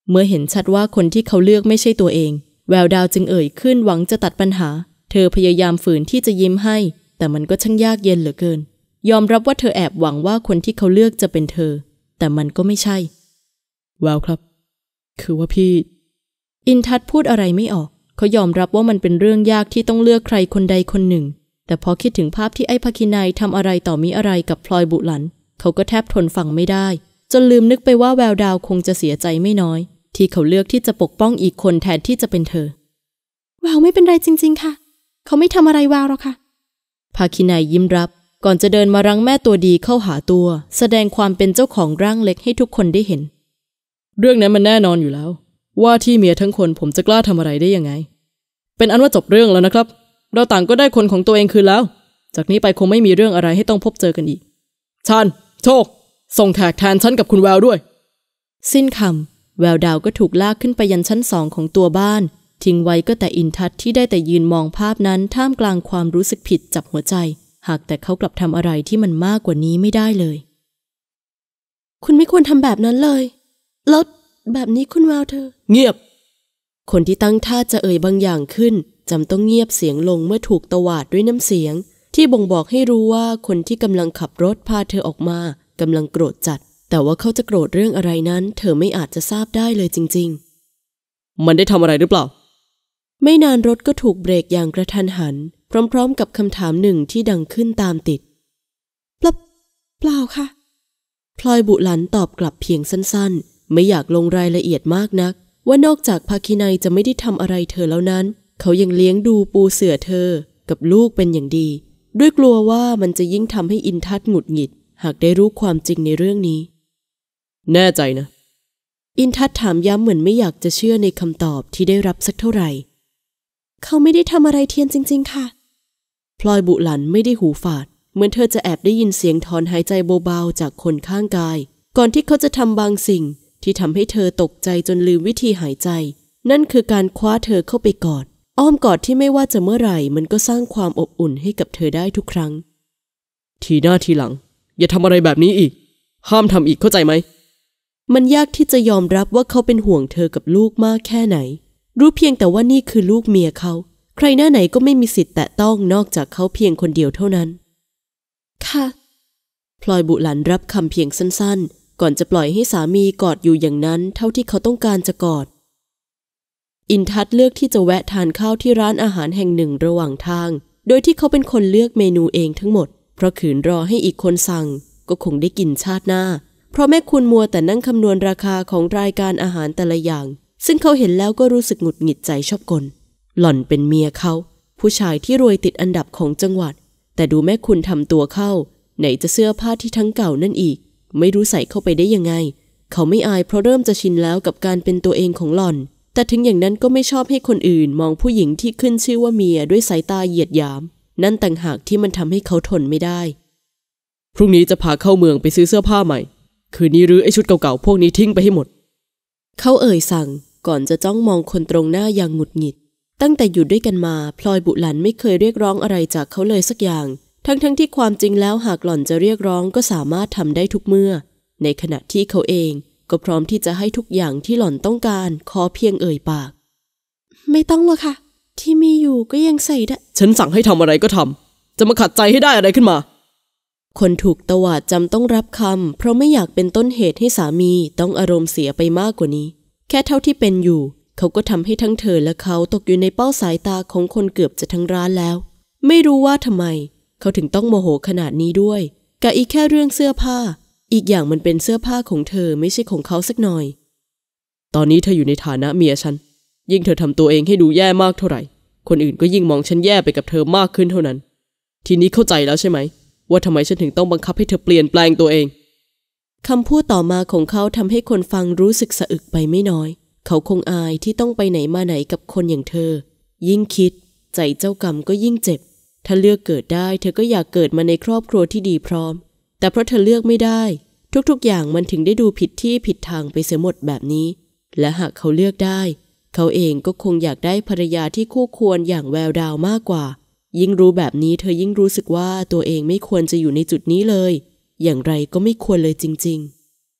เมื่อเห็นชัดว่าคนที่เขาเลือกไม่ใช่ตัวเองแววดาวจึงเอ่ยขึ้นหวังจะตัดปัญหา เธอพยายามฝืนที่จะยิ้มให้ แต่มันก็ช่างยากเย็นเหลือเกิน ยอมรับว่าเธอแอบหวังว่าคนที่เขาเลือกจะเป็นเธอ แต่มันก็ไม่ใช่ แววครับ คือว่าพี่ อินทัศพูดอะไรไม่ออก เขายอมรับว่ามันเป็นเรื่องยากที่ต้องเลือกใครคนใดคนหนึ่ง แต่พอคิดถึงภาพที่ไอ้ภคินายทำอะไรต่อมีอะไรกับพลอยบุหลัน เขาก็แทบทนฟังไม่ได้ จนลืมนึกไปว่าแววดาวคงจะเสียใจไม่น้อยที่เขาเลือกที่จะปกป้องอีกคนแทนที่จะเป็นเธอ วาวไม่เป็นไรจริงๆค่ะ เขาไม่ทำอะไรวาวหรอกค่ะ ภาคินายยิ้มรับ ก่อนจะเดินมารังแม่ตัวดีเข้าหาตัว แสดงความเป็นเจ้าของร่างเล็กให้ทุกคนได้เห็น เรื่องนั้นมันแน่นอนอยู่แล้ว ว่าที่เมียทั้งคนผมจะกล้าทำอะไรได้ยังไง เป็นอันว่าจบเรื่องแล้วนะครับ เราต่างก็ได้คนของตัวเองคืนแล้ว จากนี้ไปคงไม่มีเรื่องอะไรให้ต้องพบเจอกันอีกชันโชค ส่งแขกแทนฉันกับคุณแววด้วย สิ้นคำแววดาวก็ถูกลากขึ้นไปยันชั้นสองของตัวบ้าน ทิ้งไว้ก็แต่อินทัศที่ได้แต่ยืนมองภาพนั้นท่ามกลางความรู้สึกผิดจับหัวใจ หากแต่เขากลับทำอะไรที่มันมากกว่านี้ไม่ได้เลย คุณไม่ควรทำแบบนั้นเลยลดแบบนี้คุณแววเธอ เงียบ คนที่ตั้งท่าจะเอ่ยบางอย่างขึ้นจำต้องเงียบเสียงลงเมื่อถูกตวาดด้วยน้ำเสียง ที่บ่งบอกให้รู้ว่าคนที่กำลังขับรถพาเธอออกมากำลังโกรธจัดแต่ว่าเขาจะโกรธเรื่องอะไรนั้น เธอไม่อาจจะทราบได้เลยจริงๆ มันได้ทำอะไรหรือเปล่า ไม่นานรถก็ถูกเบรกอย่างกระทันหัน พร้อมๆกับคำถามหนึ่งที่ดังขึ้นตามติด เปล่าเปล่าค่ะ พลอยบุหลันตอบกลับเพียงสั้นๆ ไม่อยากลงรายละเอียดมากนัก ว่านอกจากภาคินัยจะไม่ได้ทำอะไรเธอแล้วนั้น เขายังเลี้ยงดูปูเสือเธอ กับลูกเป็นอย่างดี ด้วยกลัวว่ามันจะยิ่งทำให้อินทัศหงุดหงิด หากได้รู้ความจริงในเรื่องนี้แน่ใจนะ อินทัศถามย้ำเหมือนไม่อยากจะเชื่อในคำตอบที่ได้รับสักเท่าไหร่ เขาไม่ได้ทำอะไรเทียนจริง ๆ ค่ะ พลอยบุหลันไม่ได้หูฝาด เหมือนเธอจะแอบได้ยินเสียงถอนหายใจเบาๆ จากคนข้างกาย ก่อนที่เขาจะทำบางสิ่ง ที่ทำให้เธอตกใจจนลืมวิธีหายใจ นั่นคือการคว้าเธอเข้าไปกอด อ้อมกอดที่ไม่ว่าจะเมื่อไหร่ มันก็สร้างความอบอุ่นให้กับเธอได้ทุกครั้ง ทีหน้าทีหลัง อย่าทำอะไรแบบนี้อีก ห้ามทำอีกเข้าใจไหมมันยากที่จะยอมรับว่าเขาเป็นห่วงเธอกับลูกมากแค่ไหน รู้เพียงแต่ว่านี่คือลูกเมียเขา ใครหน้าไหนก็ไม่มีสิทธิ์แตะต้องนอกจากเขาเพียงคนเดียวเท่านั้น ค่ะ พลอยบุหลันรับคำเพียงสั้นๆ ก่อนจะปล่อยให้สามี กอดอยู่อย่างนั้น เท่าที่เขาต้องการจะกอด อินทัศเลือกที่จะแวะทานข้าวที่ร้านอาหารแห่งหนึ่งระหว่างทาง โดยที่เขาเป็นคนเลือกเมนูเองทั้งหมด เพราะขืนรอให้อีกคนสั่ง ก็คงได้กินชาติหน้าเพราะแม่คุณมัวแต่นั่งคำนวณราคาของรายการอาหารแต่ละอย่าง ซึ่งเขาเห็นแล้วก็รู้สึกหงุดหงิดใจชอบกลหล่อนเป็นเมียเขา ผู้ชายที่รวยติดอันดับของจังหวัด แต่ดูแม่คุณทำตัวเข้าไหนจะเสื้อผ้าที่ทั้งเก่านั่นอีก ไม่รู้ใส่เข้าไปได้ยังไง เขาไม่อายเพราะเริ่มจะชินแล้วกับการเป็นตัวเองของหล่อน แต่ถึงอย่างนั้นก็ไม่ชอบให้คนอื่นมองผู้หญิงที่ขึ้นชื่อว่าเมียด้วยสายตาเหยียดหยาม นั่นต่างหากที่มันทำให้เขาทนไม่ได้ พรุ่งนี้จะพาเข้าเมืองไปซื้อเสื้อผ้าใหม่คืนนี้รื้อไอ้ชุดเก่า ๆ พวกนี้ทิ้งไปให้หมด เขาเอ่ยสั่งก่อนจะจ้องมองคนตรงหน้าอย่างหงุดหงิด ตั้งแต่อยู่ด้วยกันมา พลอยบุหลันไม่เคยเรียกร้องอะไรจากเขาเลยสักอย่าง ทั้งๆทที่ความจริงแล้วหากหล่อนจะเรียกร้องก็สามารถทำได้ทุกเมื่อ ในขณะที่เขาเองก็พร้อมที่จะให้ทุกอย่างที่หล่อนต้องการ ขอเพียงเอ่ยปาก ไม่ต้องหรอกค่ะที่มีอยู่ก็ยังใส่ได้ฉันสั่งให้ทำอะไรก็ทำจะมาขัดใจให้ได้อะไรขึ้นมาคนถูกตวาดจำต้องรับคำ เพราะไม่อยากเป็นต้นเหตุให้สามีต้องอารมณ์เสียไปมากกว่านี้ แค่เท่าที่เป็นอยู่ เขาก็ทำให้ทั้งเธอและเขาตกอยู่ในเป้าสายตาของคนเกือบจะทั้งร้านแล้ว ไม่รู้ว่าทำไม เขาถึงต้องโมโหขนาดนี้ด้วยกะอีกแค่เรื่องเสื้อผ้า อีกอย่างมันเป็นเสื้อผ้าของเธอไม่ใช่ของเขาสักหน่อย ตอนนี้เธออยู่ในฐานะเมียฉัน ยิ่งเธอทำตัวเองให้ดูแย่มากเท่าไหร่ คนอื่นก็ยิ่งมองฉันแย่ไปกับเธอมากขึ้นเท่านั้น ทีนี้เข้าใจแล้วใช่ไหมว่าทำไมฉันถึงต้องบังคับให้เธอเปลี่ยนแปลงตัวเอง คำพูดต่อมาของเขาทำให้คนฟังรู้สึกสะอึกไปไม่น้อย เขาคงอายที่ต้องไปไหนมาไหนกับคนอย่างเธอ ยิ่งคิดใจเจ้ากรรมก็ยิ่งเจ็บ ถ้าเลือกเกิดได้เธอก็อยากเกิดมาในครอบครัวที่ดีพร้อม แต่เพราะเธอเลือกไม่ได้ ทุก ๆอย่างมันถึงได้ดูผิดที่ผิดทางไปเสียหมดแบบนี้ และหากเขาเลือกได้ เขาเองก็คงอยากได้ภรรยาที่คู่ควรอย่างแววดาวมากกว่ายิ่งรู้แบบนี้เธอยิ่งรู้สึกว่าตัวเองไม่ควรจะอยู่ในจุดนี้เลย อย่างไรก็ไม่ควรเลยจริง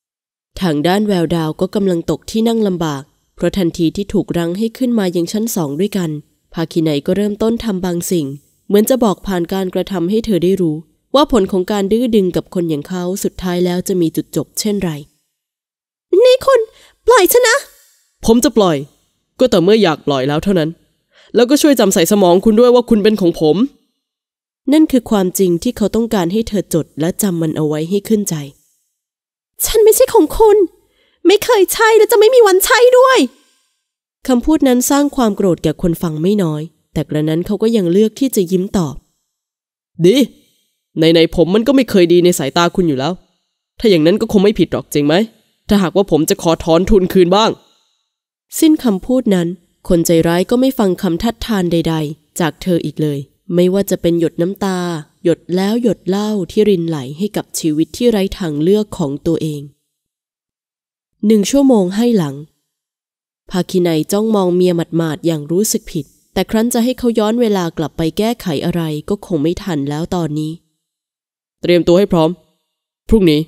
ๆ ทางด้านแววดาวก็กำลังตกที่นั่งลำบาก เพราะทันทีที่ถูกรั้งให้ขึ้นมายังชั้นสองด้วยกันภาคินัยก็เริ่มต้นทำบางสิ่ง เหมือนจะบอกผ่านการกระทำให้เธอได้รู้ ว่าผลของการดื้อดึงกับคนอย่างเขาสุดท้ายแล้วจะมีจุดจบเช่นไรนี่คน ปล่อยฉันนะ ผมจะปล่อย ก็แต่เมื่ออยากปล่อยแล้วเท่านั้นแล้วก็ช่วยจำใส่สมองคุณด้วยว่าคุณเป็นของผม นั่นคือความจริงที่เขาต้องการให้เธอจดและจำมันเอาไว้ให้ขึ้นใจ ฉันไม่ใช่ของคุณ ไม่เคยใช่และจะไม่มีวันใช่ด้วยคำพูดนั้นสร้างความโกรธแก่คนฟังไม่น้อย แต่กระนั้นเขาก็ยังเลือกที่จะยิ้มตอบ ดี ในในผมมันก็ไม่เคยดีในสายตาคุณอยู่แล้ว ถ้าอย่างนั้นก็คงไม่ผิดหรอกจริงไหมถ้าหากว่าผมจะขอถอนทุนคืนบ้าง สิ้นคำพูดนั้นคนใจร้ายก็ไม่ฟังคำทัดทานใดๆ จากเธออีกเลย ไม่ว่าจะเป็นหยดน้ำตา หยดแล้วหยดเล่าที่รินไหลให้กับชีวิตที่ไร้ทางเลือกของตัวเองหนึ่งชั่วโมงให้หลัง ภาคินัยจ้องมองเมียหมาดๆอย่างรู้สึกผิด แต่ครั้นจะให้เขาย้อนเวลากลับไปแก้ไขอะไรก็คงไม่ทันแล้วตอนนี้ เตรียมตัวให้พร้อม พรุ่งนี้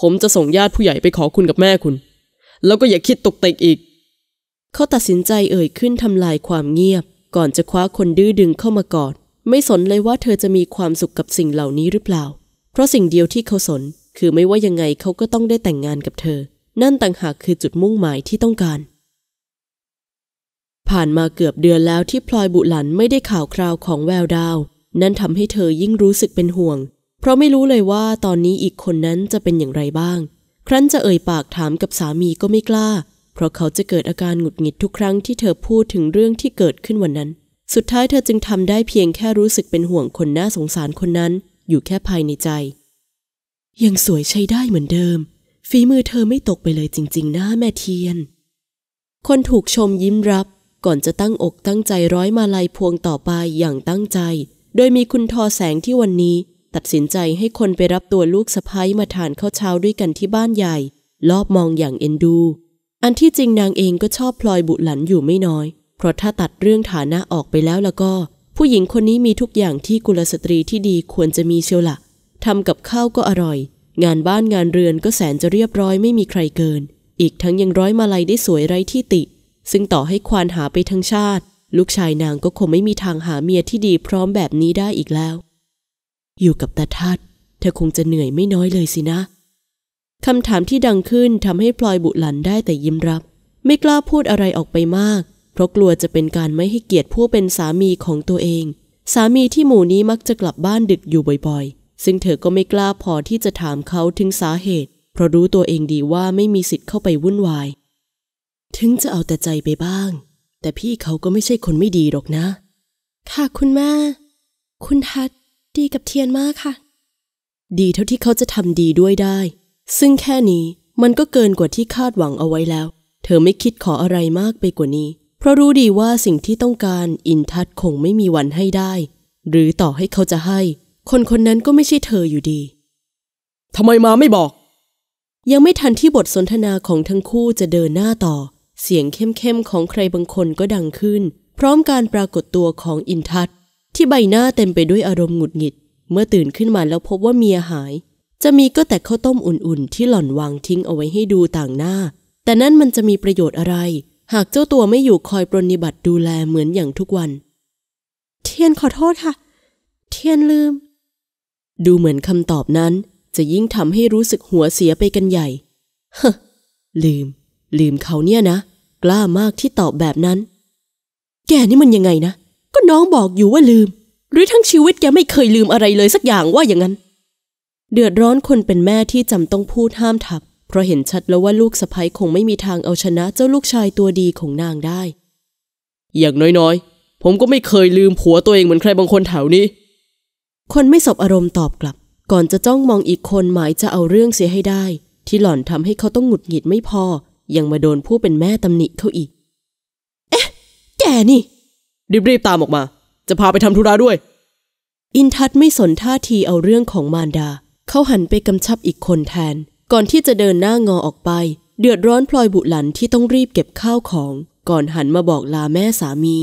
ผมจะส่งญาติผู้ใหญ่ไปขอคุณกับแม่คุณ แล้วก็อย่าคิดตกตกอีกเขาตัดสินใจเอ่ยขึ้นทำลายความเงียบ ก่อนจะคว้าคนดื้อดึงเข้ามากอดไม่สนเลยว่าเธอจะมีความสุขกับสิ่งเหล่านี้หรือเปล่า เพราะสิ่งเดียวที่เขาสน คือไม่ว่ายังไงเขาก็ต้องได้แต่งงานกับเธอ นั่นต่างหากคือจุดมุ่งหมายที่ต้องการ ผ่านมาเกือบเดือนแล้วที่พลอยบุหลันไม่ได้ข่าวคราวของแววดาว นั่นทำให้เธอยิ่งรู้สึกเป็นห่วง เพราะไม่รู้เลยว่าตอนนี้อีกคนนั้นจะเป็นอย่างไรบ้าง ครั้นจะเอ่ยปากถามกับสามีก็ไม่กล้าเพราะเขาจะเกิดอาการหงุดหงิดทุกครั้งที่เธอพูดถึงเรื่องที่เกิดขึ้นวันนั้น สุดท้ายเธอจึงทำได้เพียงแค่รู้สึกเป็นห่วงคนน่าสงสารคนนั้น อยู่แค่ภายในใจ ยังสวยใช้ได้เหมือนเดิม ฝีมือเธอไม่ตกไปเลยจริงๆนะ แม่เทียน คนถูกชมยิ้มรับ ก่อนจะตั้งอกตั้งใจร้อยมาลัยพวงต่อไปอย่างตั้งใจ โดยมีคุณทอแสงที่วันนี้ ตัดสินใจให้คนไปรับตัวลูกสะพ้ยมาทานข้าวเช้าด้วยกันที่บ้านใหญ่ลอบมองอย่างเอ็นดูอันที่จริงนางเองก็ชอบพลอยบุหลันอยู่ไม่น้อย เพราะถ้าตัดเรื่องฐานะออกไปแล้วละก็ ผู้หญิงคนนี้มีทุกอย่างที่กุลสตรีที่ดีควรจะมีเชียวละทำกับข้าวก็อร่อย งานบ้านงานเรือนก็แสนจะเรียบร้อยไม่มีใครเกิน อีกทั้งยังร้อยมาลัยได้สวยไร้ที่ติ ซึ่งต่อให้ควานหาไปทั้งชาติ ลูกชายนางก็คงไม่มีทางหาเมียที่ดีพร้อมแบบนี้ได้อีกแล้ว อยู่กับตาทัดเธอคงจะเหนื่อยไม่น้อยเลยสินะคำถามที่ดังขึ้นทำให้พลอยบุหลันได้แต่ยิ้มรับ ไม่กล้าพูดอะไรออกไปมาก เพราะกลัวจะเป็นการไม่ให้เกียรติผู้เป็นสามีของตัวเอง สามีที่หมู่นี้มักจะกลับบ้านดึกอยู่บ่อยๆ ซึ่งเธอก็ไม่กล้าพอที่จะถามเขาถึงสาเหตุ เพราะรู้ตัวเองดีว่าไม่มีสิทธิ์เข้าไปวุ่นวาย ถึงจะเอาแต่ใจไปบ้าง แต่พี่เขาก็ไม่ใช่คนไม่ดีหรอกนะ ค่ะคุณแม่คุณทัดดีกับเทียนมากค่ะ ดีเท่าที่เขาจะทำดีด้วยได้ซึ่งแค่นี้มันก็เกินกว่าที่คาดหวังเอาไว้แล้ว เธอไม่คิดขออะไรมากไปกว่านี้ เพราะรู้ดีว่าสิ่งที่ต้องการ อินทัศคงไม่มีวันให้ได้ หรือต่อให้เขาจะให้ คนคนนั้นก็ไม่ใช่เธออยู่ดี ทำไมมาไม่บอก ยังไม่ทันที่บทสนทนาของทั้งคู่จะเดินหน้าต่อ เสียงเข้มๆของใครบางคนก็ดังขึ้น พร้อมการปรากฏตัวของอินทัศที่ใบหน้าเต็มไปด้วยอารมณ์หงุดหงิด เมื่อตื่นขึ้นมาแล้วพบว่าเมียหายจะมีก็แต่ข้าวต้มอุ่นๆ ที่หล่อนวางทิ้งเอาไว้ให้ดูต่างหน้า แต่นั่นมันจะมีประโยชน์อะไร หากเจ้าตัวไม่อยู่คอยปรนนิบัติดูแลเหมือนอย่างทุกวัน เทียนขอโทษค่ะ เทียนลืม ดูเหมือนคำตอบนั้น จะยิ่งทำให้รู้สึกหัวเสียไปกันใหญ่เฮ้ลืม ลืมเขาเนี่ยนะ กล้ามากที่ตอบแบบนั้น แกนี่มันยังไงนะ ก็น้องบอกอยู่ว่าลืม หรือทั้งชีวิตแกไม่เคยลืมอะไรเลยสักอย่างว่าอย่างนั้นเดือดร้อนคนเป็นแม่ที่จำต้องพูดห้ามทับเพราะเห็นชัดแล้วว่าลูกสะพ้ยคงไม่มีทางเอาชนะเจ้าลูกชายตัวดีของนางได้ อย่างน้อยๆ ผมก็ไม่เคยลืมผัวตัวเองเหมือนใครบางคนแถวนี้ คนไม่สบอารมณ์ตอบกลับ ก่อนจะจ้องมองอีกคนหมายจะเอาเรื่องเสียให้ได้ ที่หล่อนทำให้เขาต้องหงุดหงิดไม่พอยังมาโดนผู้เป็นแม่ตำหนิเขาอีก เอ๊ะ แกนี่รีบรีบตามออกมา จะพาไปทำธุระด้วย อินทัศไม่สนท่าทีเอาเรื่องของมารดาเขาหันไปกำชับอีกคนแทน ก่อนที่จะเดินหน้างอออกไป เดือดร้อนพลอยบุหลันที่ต้องรีบเก็บข้าวของ ก่อนหันมาบอกลาแม่สามี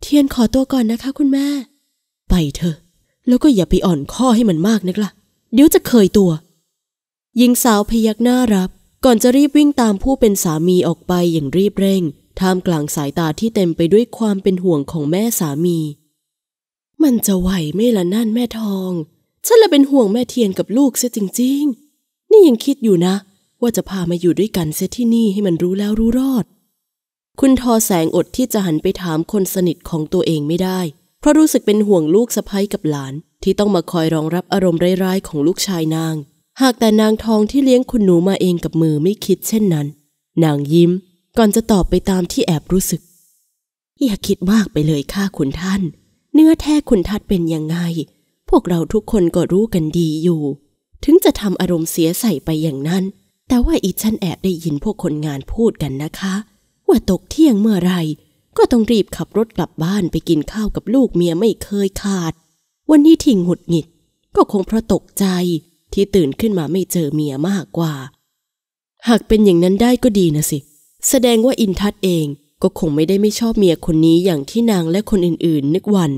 เทียนขอตัวก่อนนะคะ คุณแม่ ไปเถอะ แล้วก็อย่าไปอ่อนข้อให้มันมากนักละ่ะเดี๋ยวจะเคยตัว หญิงสาวพยักหน้ารับ ก่อนจะรีบวิ่งตามผู้เป็นสามีออกไปอย่างรีบเร่งท่ามกลางสายตาที่เต็มไปด้วยความเป็นห่วงของแม่สามี มันจะไหวไม่ละนั่นแม่ทองฉันละเป็นห่วงแม่เทียนกับลูกเสียจริง ๆ นี่ยังคิดอยู่นะ ว่าจะพามาอยู่ด้วยกันเสียที่นี่ให้มันรู้แล้วรู้รอด คุณทอแสงอดที่จะหันไปถามคนสนิทของตัวเองไม่ได้ เพราะรู้สึกเป็นห่วงลูกสะพ้ยกับหลานที่ต้องมาคอยรองรับอารมณ์ร้ายๆ ของลูกชายนาง หากแต่นางทองที่เลี้ยงคุณหนูมาเองกับมือไม่คิดเช่นนั้น นางยิ้มก่อนจะตอบไปตามที่แอบรู้สึกอย่าคิดมากไปเลยค่ะคุณท่าน เนื้อแท้คุณทัดเป็นยังไงพวกเราทุกคนก็รู้กันดีอยู่ ถึงจะทำอารมณ์เสียใส่ไปอย่างนั้น แต่ว่าอีฉันแอบได้ยินพวกคนงานพูดกันนะคะ ว่าตกเที่ยงเมื่อไร ก็ต้องรีบขับรถกลับบ้านไปกินข้าวกับลูกเมียไม่เคยขาด วันนี้ทิ้งหุดหงิด ก็คงเพราะตกใจที่ตื่นขึ้นมาไม่เจอเมียมากกว่า หากเป็นอย่างนั้นได้ก็ดีนะสิ แสดงว่าอินทัศเองก็คงไม่ได้ไม่ชอบเมียคนนี้อย่างที่นางและคนอื่น ๆ นึกวัน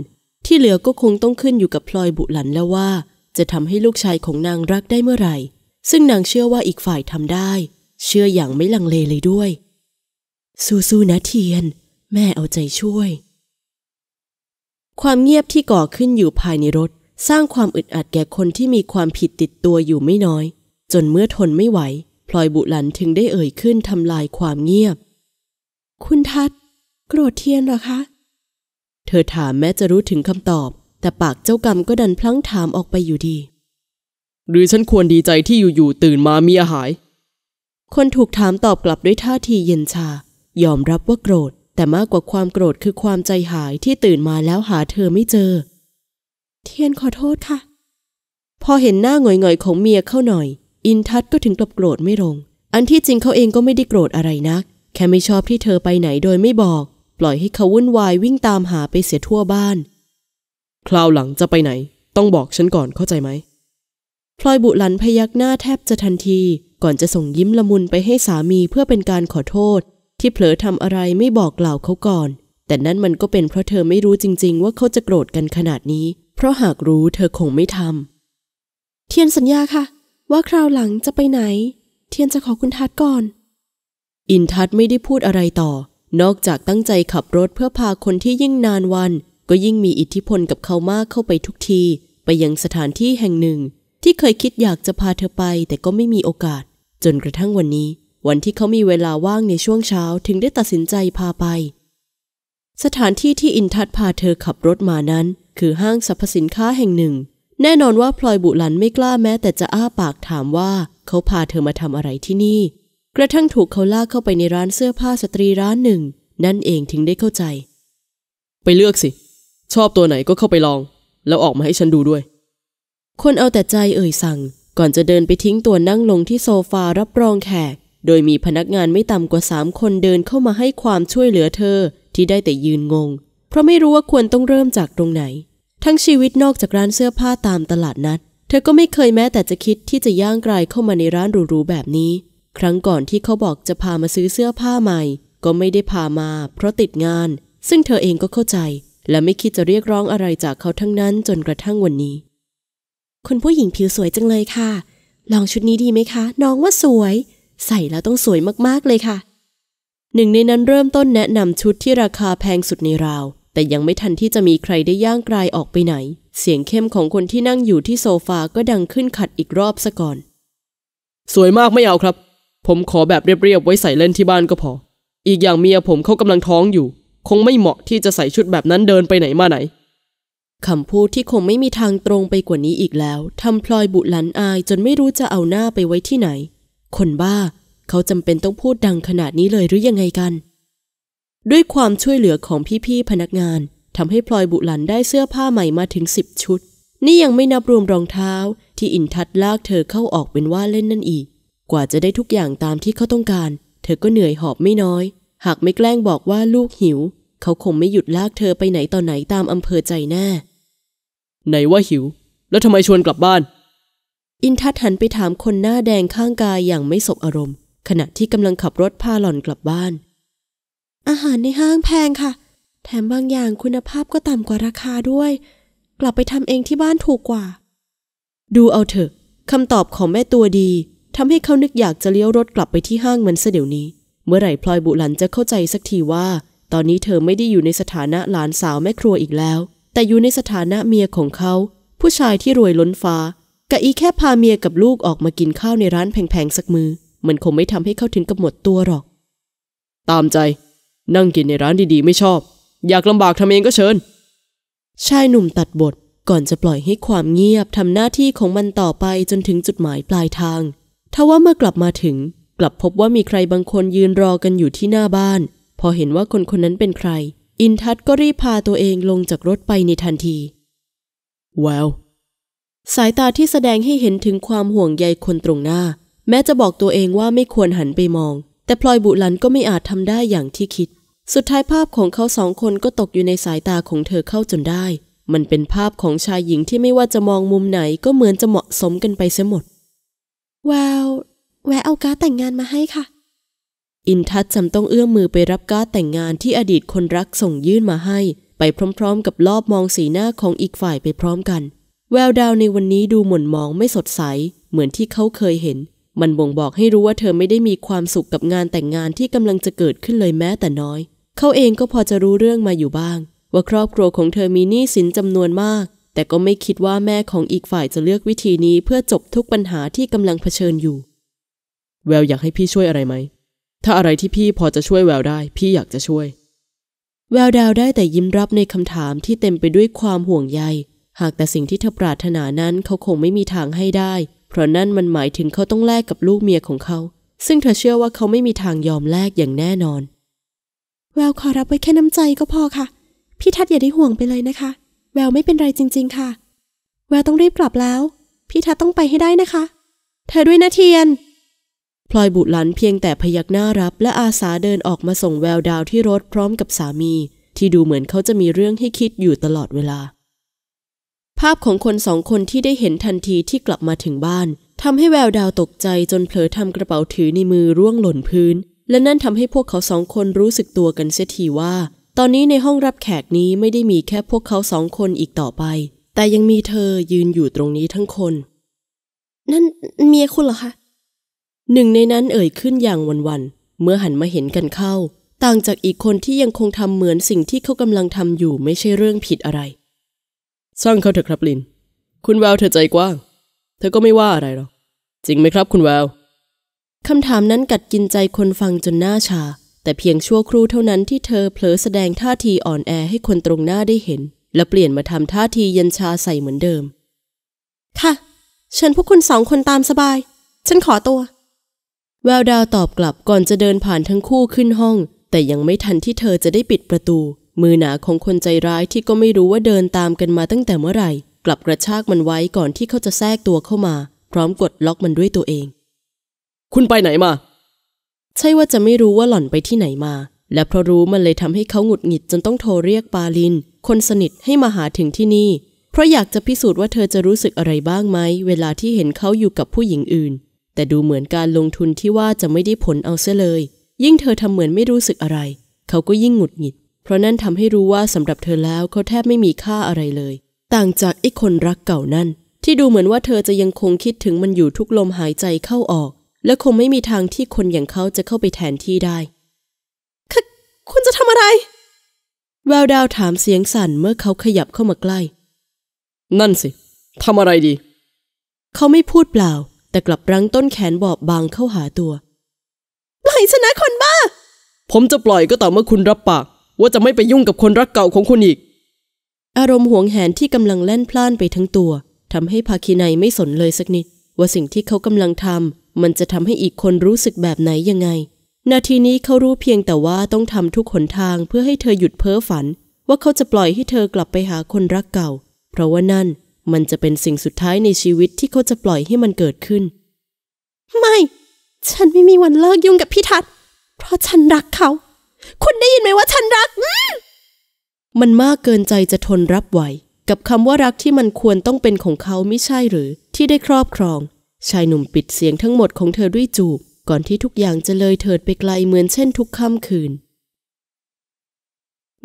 ที่เหลือก็คงต้องขึ้นอยู่กับพลอยบุหลันแล้วว่า จะทำให้ลูกชายของนางรักได้เมื่อไหร่ ซึ่งนางเชื่อว่าอีกฝ่ายทำได้ เชื่ออย่างไม่ลังเลเลยด้วยสู้ๆนะเทียน แม่เอาใจช่วย ความเงียบที่ก่อขึ้นอยู่ภายในรถ สร้างความอึดอัดแก่คนที่มีความผิดติดตัวอยู่ไม่น้อย จนเมื่อทนไม่ไหว พลอยบุหลันถึงได้เอ่ยขึ้นทำลายความเงียบ คุณทัดโกรธเทียนหรอคะเธอถามแม้จะรู้ถึงคำตอบ แต่ปากเจ้ากรรมก็ดันพลั้งถามออกไปอยู่ดี หรือฉันควรดีใจที่อยู่ ๆ ตื่นมามีอาหาย คนถูกถามตอบกลับด้วยท่าทีเย็นชา ยอมรับว่าโกรธแต่มากกว่าความโกรธคือความใจหายที่ตื่นมาแล้วหาเธอไม่เจอ เทียนขอโทษค่ะ พอเห็นหน้าหงอยๆ ของเมียเข้าหน่อย อินทัศก็ถึงกับโกรธไม่ลงอันที่จริงเขาเองก็ไม่ได้โกรธอะไรนัก แค่ไม่ชอบที่เธอไปไหนโดยไม่บอกปล่อยให้เขาวุ่นวายวิ่งตามหาไปเสียทั่วบ้าน คราวหลังจะไปไหน ต้องบอกฉันก่อนเข้าใจไหมพลอยบุหลันพยักหน้าแทบจะทันที ก่อนจะส่งยิ้มละมุนไปให้สามีเพื่อเป็นการขอโทษ ที่เผลอทำอะไรไม่บอกกล่าวเขาก่อน แต่นั่นมันก็เป็นเพราะเธอไม่รู้จริงๆ ว่าเขาจะโกรธกันขนาดนี้ เพราะหากรู้เธอคงไม่ทำเทียนสัญญาค่ะ ว่าคราวหลังจะไปไหน เทียนจะขอคุณทัดก่อน อินทัดไม่ได้พูดอะไรต่อนอกจากตั้งใจขับรถเพื่อพาคนที่ยิ่งนานวันก็ยิ่งมีอิทธิพลกับเขามากเข้าไปทุกที ไปยังสถานที่แห่งหนึ่ง ที่เคยคิดอยากจะพาเธอไปแต่ก็ไม่มีโอกาส จนกระทั่งวันนี้ วันที่เขามีเวลาว่างในช่วงเช้าถึงได้ตัดสินใจพาไป สถานที่ที่อินทัศพาเธอขับรถมานั้น คือห้างสรรพสินค้าแห่งหนึ่ง แน่นอนว่าพลอยบุหลันไม่กล้าแม้แต่จะอ้าปากถามว่า เขาพาเธอมาทำอะไรที่นี่กระทั่งถูกเขาลากเข้าไปในร้านเสื้อผ้าสตรีร้านหนึ่ง นั่นเองถึงได้เข้าใจ ไปเลือกสิ ชอบตัวไหนก็เข้าไปลอง แล้วออกมาให้ฉันดูด้วย คนเอาแต่ใจเอ่ยสั่ง ก่อนจะเดินไปทิ้งตัวนั่งลงที่โซฟารับรองแขก โดยมีพนักงานไม่ต่ำกว่าสามคนเดินเข้ามาให้ความช่วยเหลือเธอที่ได้แต่ยืนงง เพราะไม่รู้ว่าควรต้องเริ่มจากตรงไหน ทั้งชีวิตนอกจากร้านเสื้อผ้าตามตลาดนัดเธอก็ไม่เคยแม้แต่จะคิดที่จะย่างกลายเข้ามาในร้านหรูๆแบบนี้ครั้งก่อนที่เขาบอกจะพามาซื้อเสื้อผ้าใหม่ ก็ไม่ได้พามาเพราะติดงาน ซึ่งเธอเองก็เข้าใจ และไม่คิดจะเรียกร้องอะไรจากเขาทั้งนั้นจนกระทั่งวันนี้คุณผู้หญิงผิวสวยจังเลยค่ะ ลองชุดนี้ดีไหมคะ น้องว่าสวย ใส่แล้วต้องสวยมากๆเลยค่ะ หนึ่งในนั้นเริ่มต้นแนะนำชุดที่ราคาแพงสุดในราวแต่ยังไม่ทันที่จะมีใครได้ย่างกลายออกไปไหน เสียงเข้มของคนที่นั่งอยู่ที่โซฟาก็ดังขึ้นขัดอีกรอบซะก่อน สวยมากไม่เอาครับผมขอแบบเรียบ ๆ ไว้ใส่เล่นที่บ้านก็พอ อีกอย่างเมียผมเขากำลังท้องอยู่ คงไม่เหมาะที่จะใส่ชุดแบบนั้นเดินไปไหนมาไหน คำพูดที่คงไม่มีทางตรงไปกว่านี้อีกแล้วทำพลอยบุหลันอายจนไม่รู้จะเอาหน้าไปไว้ที่ไหน คนบ้า เขาจำเป็นต้องพูดดังขนาดนี้เลยหรือยังไงกัน ด้วยความช่วยเหลือของพี่ ๆ พนักงานทำให้พลอยบุหลันได้เสื้อผ้าใหม่มาถึงสิบชุดนี่ยังไม่นับรวมรองเท้า ที่อินทัดลากเธอเข้าออกเป็นว่าเล่นนั่นอีกกว่าจะได้ทุกอย่างตามที่เขาต้องการ เธอก็เหนื่อยหอบไม่น้อย หากไม่แกล้งบอกว่าลูกหิว เขาคงไม่หยุดลากเธอไปไหนต่อไหนตามอำเภอใจแน่ไหนว่าหิว แล้วทำไมชวนกลับบ้าน อินทัศหันไปถามคนหน้าแดงข้างกายอย่างไม่สบอารมณ์ ขณะที่กำลังขับรถพาหล่อนกลับบ้าน อาหารในห้างแพงค่ะ แถมบางอย่างคุณภาพก็ต่ำกว่าราคาด้วย กลับไปทำเองที่บ้านถูกกว่า ดูเอาเถอะคำตอบของแม่ตัวดีทำให้เขานึกอยากจะเลี้ยวรถกลับไปที่ห้างมันซะเดี๋ยวนี้ เมื่อไหร่พลอยบุหลันจะเข้าใจสักทีว่า ตอนนี้เธอไม่ได้อยู่ในสถานะหลานสาวแม่ครัวอีกแล้ว แต่อยู่ในสถานะเมียของเขา ผู้ชายที่รวยล้นฟ้ากะอีแค่พาเมียกับลูกออกมากินข้าวในร้านแพงๆสักมือมันคงไม่ทำให้เขาถึงกับหมดตัวหรอก ตามใจ นั่งกินในร้านดีๆไม่ชอบ อยากลำบากทำเองก็เชิญชายหนุ่มตัดบทก่อนจะปล่อยให้ความเงียบทำหน้าที่ของมันต่อไปจนถึงจุดหมายปลายทางทว่าเมื่อกลับมาถึง กลับพบว่ามีใครบางคนยืนรอกันอยู่ที่หน้าบ้าน พอเห็นว่าคนคนนั้นเป็นใคร อินทัศก็รีบพาตัวเองลงจากรถไปในทันทีวแววสายตาที่แสดงให้เห็นถึงความห่วงใยคนตรงหน้า แม้จะบอกตัวเองว่าไม่ควรหันไปมอง แต่พลอยบุลันก็ไม่อาจทำได้อย่างที่คิด สุดท้ายภาพของเขาสองคนก็ตกอยู่ในสายตาของเธอเข้าจนได้ มันเป็นภาพของชายหญิงที่ไม่ว่าจะมองมุมไหนก็เหมือนจะเหมาะสมกันไปเสียหมดแววแวะเอาการ์ดแต่งงานมาให้ค่ะ อินทัศจำต้องเอื้อมมือไปรับการ์ดแต่งงานที่อดีตคนรักส่งยื่นมาให้ ไปพร้อมๆกับรอบมองสีหน้าของอีกฝ่ายไปพร้อมกัน แววดาวในวันนี้ดูหม่นมองไม่สดใส เหมือนที่เขาเคยเห็น มันบ่งบอกให้รู้ว่าเธอไม่ได้มีความสุขกับงานแต่งงานที่กำลังจะเกิดขึ้นเลยแม้แต่น้อย เขาเองก็พอจะรู้เรื่องมาอยู่บ้าง ว่าครอบครัวของเธอมีหนี้สินจำนวนมากแต่ก็ไม่คิดว่าแม่ของอีกฝ่ายจะเลือกวิธีนี้เพื่อจบทุกปัญหาที่กำลังเผชิญอยู่ แววอยากให้พี่ช่วยอะไรไหม ถ้าอะไรที่พี่พอจะช่วยแววได้ พี่อยากจะช่วย แววดาวได้แต่ยิ้มรับในคำถามที่เต็มไปด้วยความห่วงใย หากแต่สิ่งที่เธอปรารถนานั้นเขาคงไม่มีทางให้ได้ เพราะนั่นมันหมายถึงเขาต้องแลกกับลูกเมียของเขา ซึ่งเธอเชื่อว่าเขาไม่มีทางยอมแลกอย่างแน่นอน แววขอรับไว้แค่น้ำใจก็พอค่ะ พี่ทัดอย่าได้ห่วงไปเลยนะคะแววไม่เป็นไรจริงๆ ค่ะ แววต้องรีบกลับแล้ว พี่ทัศต้องไปให้ได้นะคะ เธอด้วยนะเทียน พลอยบุตรหลันเพียงแต่พยักหน้ารับ และอาสาเดินออกมาส่งแววดาวที่รถพร้อมกับสามี ที่ดูเหมือนเขาจะมีเรื่องให้คิดอยู่ตลอดเวลา ภาพของคนสองคนที่ได้เห็นทันทีที่กลับมาถึงบ้านทำให้แววดาวตกใจจนเผลอทำกระเป๋าถือในมือร่วงหล่นพื้น และนั่นทำให้พวกเขาสองคนรู้สึกตัวกันเสียทีว่าตอนนี้ในห้องรับแขกนี้ไม่ได้มีแค่พวกเขาสองคนอีกต่อไป แต่ยังมีเธอยืนอยู่ตรงนี้ทั้งคน นั่นเมียคุณเหรอคะหนึ่งในนั้นเอ่ยขึ้นอย่างวันๆเมื่อหันมาเห็นกันเข้า ต่างจากอีกคนที่ยังคงทำเหมือนสิ่งที่เขากำลังทำอยู่ไม่ใช่เรื่องผิดอะไรสร้างเขาเถอะครับลินคุณแววเธอใจกว้าง เธอก็ไม่ว่าอะไรหรอกจริงไหมครับ คุณแววคำถามนั้นกัดกินใจคนฟังจนหน้าชาแต่เพียงชั่วครู่เท่านั้นที่เธอเผลอแสดงท่าทีอ่อนแอให้คนตรงหน้าได้เห็น และเปลี่ยนมาทำท่าทียันชาใส่เหมือนเดิม ค่ะเชิญพวกคุณสองคนตามสบาย ฉันขอตัว แววดาวตอบกลับก่อนจะเดินผ่านทั้งคู่ขึ้นห้อง แต่ยังไม่ทันที่เธอจะได้ปิดประตู มือหนาของคนใจร้ายที่ก็ไม่รู้ว่าเดินตามกันมาตั้งแต่เมื่อไหร่ กลับกระชากมันไว้ก่อนที่เขาจะแทรกตัวเข้ามา พร้อมกดล็อกมันด้วยตัวเอง คุณไปไหนมาใช่ว่าจะไม่รู้ว่าหล่อนไปที่ไหนมา และเพราะรู้มันเลยทำให้เขาหงุดหงิดจนต้องโทรเรียกปาลิน คนสนิทให้มาหาถึงที่นี่ เพราะอยากจะพิสูจน์ว่าเธอจะรู้สึกอะไรบ้างไหม เวลาที่เห็นเขาอยู่กับผู้หญิงอื่น แต่ดูเหมือนการลงทุนที่ว่าจะไม่ได้ผลเอาเสียเลย ยิ่งเธอทำเหมือนไม่รู้สึกอะไรเขาก็ยิ่งหงุดหงิด เพราะนั่นทำให้รู้ว่าสำหรับเธอแล้วเขาแทบไม่มีค่าอะไรเลย ต่างจากไอ้คนรักเก่านั่นที่ดูเหมือนว่าเธอจะยังคงคิดถึงมันอยู่ทุกลมหายใจเข้าออกและคงไม่มีทางที่คนอย่างเขาจะเข้าไปแทนที่ได้คคุณจะทำอะไร แววดาวถามเสียงสั่นเมื่อเขาขยับเข้ามาใกล้ นั่นสิทำอะไรดี เขาไม่พูดเปล่า แต่กลับรั้งต้นแขนบอบบางเข้าหาตัวปล่อยชนะคนบ้า ผมจะปล่อยก็ต่อเมื่อคุณรับปาก ว่าจะไม่ไปยุ่งกับคนรักเก่าของคุณอีก อารมณ์หวงแหนที่กำลังแล่นพล่านไปทั้งตัวทำให้ภาคีนัยไม่สนเลยสักนิด ว่าสิ่งที่เขากำลังทำมันจะทำให้อีกคนรู้สึกแบบไหนยังไง นาทีนี้เขารู้เพียงแต่ว่าต้องทำทุกหนทางเพื่อให้เธอหยุดเพ้อฝัน ว่าเขาจะปล่อยให้เธอกลับไปหาคนรักเก่า เพราะว่านั่นมันจะเป็นสิ่งสุดท้ายในชีวิตที่เขาจะปล่อยให้มันเกิดขึ้น ไม่ ฉันไม่มีวันเลิกยุ่งกับพี่ทัศน์ เพราะฉันรักเขาคุณได้ยินไหมว่าฉันรัก มันมากเกินใจจะทนรับไหว กับคำว่ารักที่มันควรต้องเป็นของเขาไม่ใช่หรือ ที่ได้ครอบครองชายหนุ่มปิดเสียงทั้งหมดของเธอด้วยจูบก่อนที่ทุกอย่างจะเลยเถิดไปไกลเหมือนเช่นทุกค่ำคืน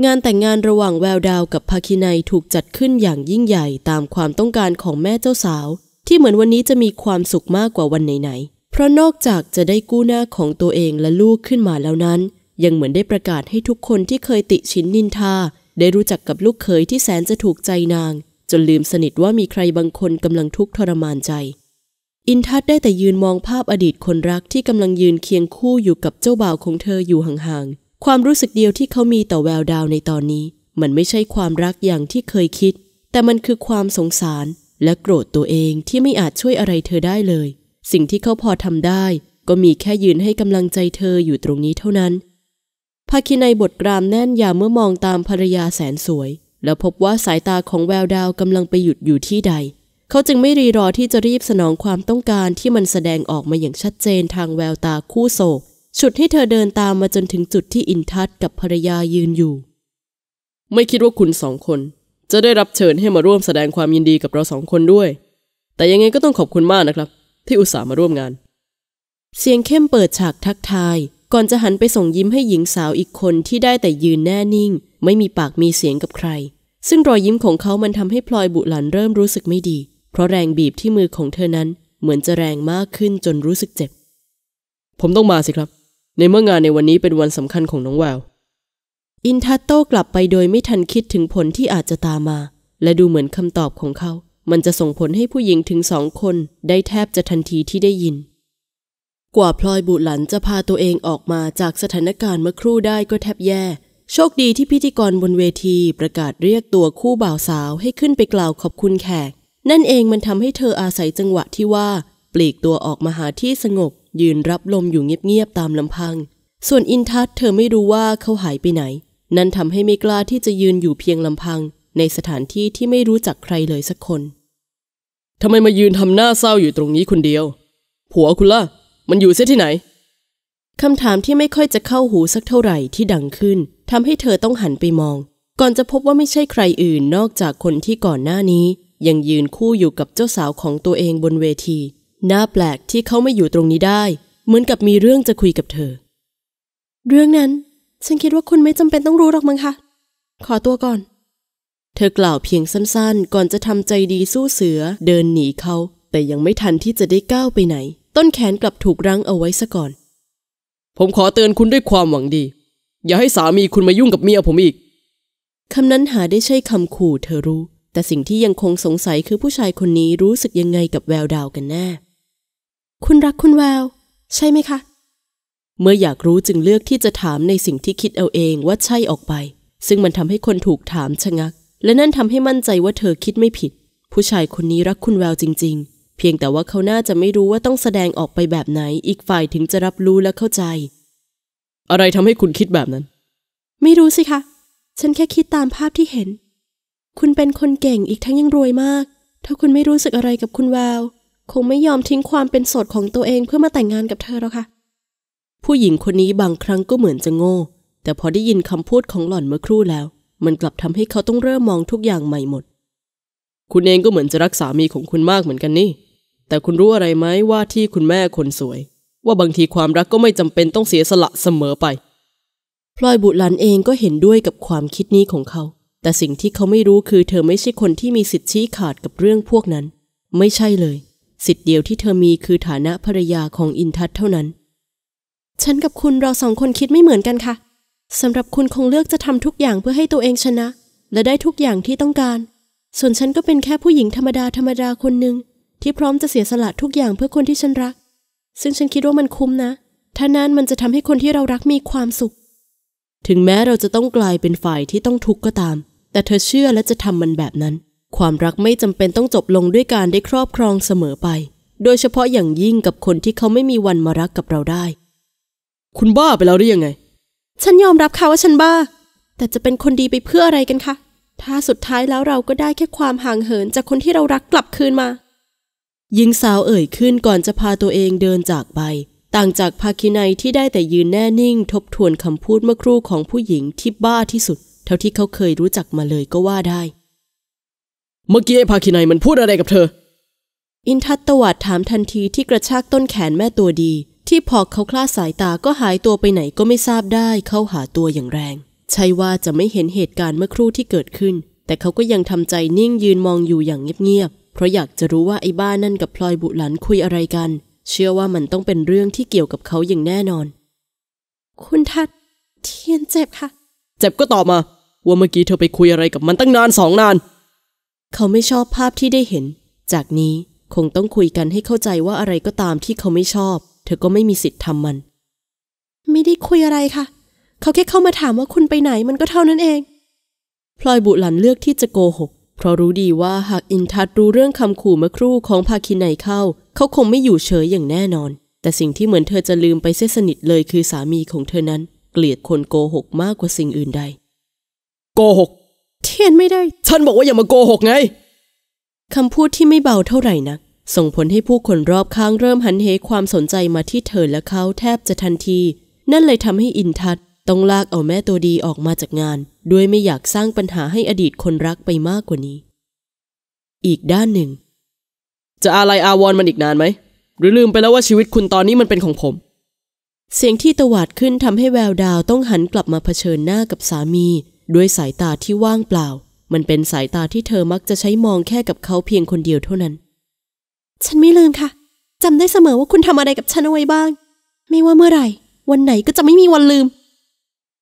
งานแต่งงานระหว่างแววดาวกับภาคินัยถูกจัดขึ้นอย่างยิ่งใหญ่ตามความต้องการของแม่เจ้าสาว ที่เหมือนวันนี้จะมีความสุขมากกว่าวันไหนๆเพราะนอกจากจะได้กู้หน้าของตัวเองและลูกขึ้นมาแล้วนั้น ยังเหมือนได้ประกาศให้ทุกคนที่เคยติชินนินทาได้รู้จักกับลูกเขยที่แสนจะถูกใจนาง จนลืมสนิทว่ามีใครบางคนกำลังทุกข์ทรมานใจอินทัศได้แต่ยืนมองภาพอดีตคนรักที่กำลังยืนเคียงคู่อยู่กับเจ้าบ่าวของเธออยู่ห่างๆ ความรู้สึกเดียวที่เขามีต่อแววดาวในตอนนี้มันไม่ใช่ความรักอย่างที่เคยคิด แต่มันคือความสงสารและโกรธตัวเองที่ไม่อาจช่วยอะไรเธอได้เลย สิ่งที่เขาพอทำได้ก็มีแค่ยืนให้กำลังใจเธออยู่ตรงนี้เท่านั้นภาคินในบทกรามแน่นยาเมื่อมองตามภรรยาแสนสวยแล้วพบว่าสายตาของแววดาวกำลังไปหยุดอยู่ที่ใดเขาจึงไม่รีรอที่จะรีบสนองความต้องการที่มันแสดงออกมาอย่างชัดเจนทางแววตาคู่โศกฉุดให้เธอเดินตามมาจนถึงจุดที่อินทัศกับภรรยายืนอยู่ ไม่คิดว่าคุณสองคน จะได้รับเชิญให้มาร่วมแสดงความยินดีกับเราสองคนด้วย แต่ยังไงก็ต้องขอบคุณมากนะครับ ที่อุตส่าห์มาร่วมงาน เสียงเข้มเปิดฉากทักทาย ก่อนจะหันไปส่งยิ้มให้หญิงสาวอีกคนที่ได้แต่ยืนแน่นิ่ง ไม่มีปากมีเสียงกับใคร ซึ่งรอยยิ้มของเขา มันทำให้พลอยบุหลันเริ่มรู้สึกไม่ดีเพราะแรงบีบที่มือของเธอนั้น เหมือนจะแรงมากขึ้นจนรู้สึกเจ็บ ผมต้องมาสิครับ ในเมื่องานในวันนี้เป็นวันสำคัญของน้องแววอินทัตโต้กลับไปโดยไม่ทันคิดถึงผลที่อาจจะตามมา และดูเหมือนคำตอบของเขา มันจะส่งผลให้ผู้หญิงถึงสองคน ได้แทบจะทันทีที่ได้ยิน กว่าพลอยบุหลันจะพาตัวเองออกมาจากสถานการณ์เมื่อครู่ได้ก็แทบแย่ โชคดีที่พิธีกรบนเวทีประกาศเรียกตัวคู่บ่าวสาวให้ขึ้นไปกล่าวขอบคุณแขกนั่นเองมันทำให้เธออาศัยจังหวะที่ว่า ปลีกตัวออกมาหาที่สงบยืนรับลมอยู่เงียบๆตามลำพัง ส่วนอินทัศเธอไม่รู้ว่าเขาหายไปไหนนั่นทำให้ไม่กล้าที่จะยืนอยู่เพียงลำพัง ในสถานที่ที่ไม่รู้จักใครเลยสักคนทำไมมายืนทำหน้าเศร้าอยู่ตรงนี้คนเดียวผัวคุณล่ะ มันอยู่เสียที่ไหนคำถามที่ไม่ค่อยจะเข้าหูสักเท่าไหร่ที่ดังขึ้นทำให้เธอต้องหันไปมอง ก่อนจะพบว่าไม่ใช่ใครอื่นนอกจากคนที่ก่อนหน้านี้ยังยืนคู่อยู่กับเจ้าสาวของตัวเองบนเวที น่าแปลกที่เขาไม่อยู่ตรงนี้ได้ เหมือนกับมีเรื่องจะคุยกับเธอ เรื่องนั้น ฉันคิดว่าคุณไม่จำเป็นต้องรู้หรอกมั้งคะ ขอตัวก่อน เธอกล่าวเพียงสั้นๆ ก่อนจะทำใจดีสู้เสือ เดินหนีเขา แต่ยังไม่ทันที่จะได้ก้าวไปไหน ต้นแขนกลับถูกรั้งเอาไว้ซะก่อน ผมขอเตือนคุณด้วยความหวังดี อย่าให้สามีคุณมายุ่งกับเมียผมอีกคำนั้นหาได้ใช่คำขู่ เธอรู้แต่สิ่งที่ยังคงสงสัยคือผู้ชายคนนี้รู้สึกยังไงกับแววดาวกันแน่ คุณรักคุณแวว ใช่ไหมคะ เมื่ออยากรู้จึงเลือกที่จะถามในสิ่งที่คิดเอาเองว่าใช่ออกไป ซึ่งมันทำให้คนถูกถามชะงัก และนั่นทำให้มั่นใจว่าเธอคิดไม่ผิด ผู้ชายคนนี้รักคุณแววจริงๆ เพียงแต่ว่าเขาน่าจะไม่รู้ว่าต้องแสดงออกไปแบบไหน อีกฝ่ายถึงจะรับรู้และเข้าใจ อะไรทำให้คุณคิดแบบนั้นไม่รู้สิคะ ฉันแค่คิดตามภาพที่เห็นคุณเป็นคนเก่งอีกทั้งยังรวยมาก ถ้าคุณไม่รู้สึกอะไรกับคุณวาวคงไม่ยอมทิ้งความเป็นโสดของตัวเองเพื่อมาแต่งงานกับเธอหรอกค่ะ ผู้หญิงคนนี้บางครั้งก็เหมือนจะโง่ แต่พอได้ยินคำพูดของหล่อนเมื่อครู่แล้ว มันกลับทำให้เขาต้องเริ่มมองทุกอย่างใหม่หมด คุณเองก็เหมือนจะรักสามีของคุณมากเหมือนกันนี่แต่คุณรู้อะไรไหมว่าที่คุณแม่คนสวย ว่าบางทีความรักก็ไม่จำเป็นต้องเสียสละเสมอไป พลอยบุตรลันเองก็เห็นด้วยกับความคิดนี้ของเขาแต่สิ่งที่เขาไม่รู้คือเธอไม่ใช่คนที่มีสิทธิ์ชี้ขาดกับเรื่องพวกนั้น ไม่ใช่เลย สิทธิ์เดียวที่เธอมีคือฐานะภรรยาของอินทัศเท่านั้น ฉันกับคุณเราสองคนคิดไม่เหมือนกันค่ะสำหรับคุณคงเลือกจะทำทุกอย่างเพื่อให้ตัวเองชนะ และได้ทุกอย่างที่ต้องการ ส่วนฉันก็เป็นแค่ผู้หญิงธรรมดาธรรมดาคนหนึ่งที่พร้อมจะเสียสละทุกอย่างเพื่อคนที่ฉันรักซึ่งฉันคิดว่ามันคุ้มนะ ถ้านั้นมันจะทำให้คนที่เรารักมีความสุข ถึงแม้เราจะต้องกลายเป็นฝ่ายที่ต้องทุกข์ก็ตามแต่เธอเชื่อและจะทำมันแบบนั้น ความรักไม่จำเป็นต้องจบลงด้วยการได้ครอบครองเสมอไป โดยเฉพาะอย่างยิ่งกับคนที่เขาไม่มีวันมารักกับเราได้ คุณบ้าไปแล้วหรือยังไง ฉันยอมรับค่ะว่าฉันบ้า แต่จะเป็นคนดีไปเพื่ออะไรกันคะ ถ้าสุดท้ายแล้วเราก็ได้แค่ความห่างเหินจากคนที่เรารักกลับคืนมา หญิงสาวเอ่ยขึ้นก่อนจะพาตัวเองเดินจากไป ต่างจากภาคินัยที่ได้แต่ยืนแน่นิ่ง ทบทวนคำพูดเมื่อครู่ของผู้หญิงที่บ้าที่สุดเท่าที่เขาเคยรู้จักมาเลยก็ว่าได้ เมื่อกี้ไอ้ภาคินัยมันพูดอะไรกับเธอ อินทัตตวัดถามทันทีที่กระชากต้นแขนแม่ตัวดี ที่พอเขาคลาดสายตาก็หายตัวไปไหนก็ไม่ทราบได้เข้าหาตัวอย่างแรง ใช่ว่าจะไม่เห็นเหตุการณ์เมื่อครู่ที่เกิดขึ้น แต่เขาก็ยังทำใจนิ่งยืนมองอยู่อย่างเงียบๆเพราะอยากจะรู้ว่าไอ้บ้านนั่นกับพลอยบุหลันคุยอะไรกัน เชื่อว่ามันต้องเป็นเรื่องที่เกี่ยวกับเขาอย่างแน่นอน คุณทัดเทียนเจ็บค่ะเจ็บก็ตอบมา ว่าเมื่อกี้เธอไปคุยอะไรกับมันตั้งนานสองนาน เขาไม่ชอบภาพที่ได้เห็น จากนี้คงต้องคุยกันให้เข้าใจว่าอะไรก็ตามที่เขาไม่ชอบ เธอก็ไม่มีสิทธิ์ทำมัน ไม่ได้คุยอะไรค่ะ เขาแค่เข้ามาถามว่าคุณไปไหนมันก็เท่านั้นเอง พลอยบุหลันเลือกที่จะโกหกเพราะรู้ดีว่าหากอินทัศรู้เรื่องคำขู่เมื่อครู่ของภาคินไนเข้า เขาคงไม่อยู่เฉยอย่างแน่นอน แต่สิ่งที่เหมือนเธอจะลืมไปเสียสนิทเลยคือสามีของเธอนั้นเกลียดคนโกหกมากกว่าสิ่งอื่นใด โกหก เทียนไม่ได้ฉันบอกว่าอย่ามาโกหกไง คำพูดที่ไม่เบาเท่าไหร่นักส่งผลให้ผู้คนรอบข้างเริ่มหันเหความสนใจมาที่เธอและเขาแทบจะทันที นั่นเลยทำให้อินทัศต้องลากเอาแม่ตัวดีออกมาจากงาน ด้วยไม่อยากสร้างปัญหาให้อดีตคนรักไปมากกว่านี้ อีกด้านหนึ่ง จะอะไรอาวรมันอีกนานไหม หรือลืมไปแล้วว่าชีวิตคุณตอนนี้มันเป็นของผมเสียงที่ตวาดขึ้นทำให้แววดาวต้องหันกลับมาเผชิญหน้ากับสามี ด้วยสายตาที่ว่างเปล่า มันเป็นสายตาที่เธอมักจะใช้มองแค่กับเขาเพียงคนเดียวเท่านั้น ฉันไม่ลืมค่ะจำได้เสมอว่าคุณทำอะไรกับฉันเอาไว้บ้าง ไม่ว่าเมื่อไหร่ วันไหนก็จะไม่มีวันลืม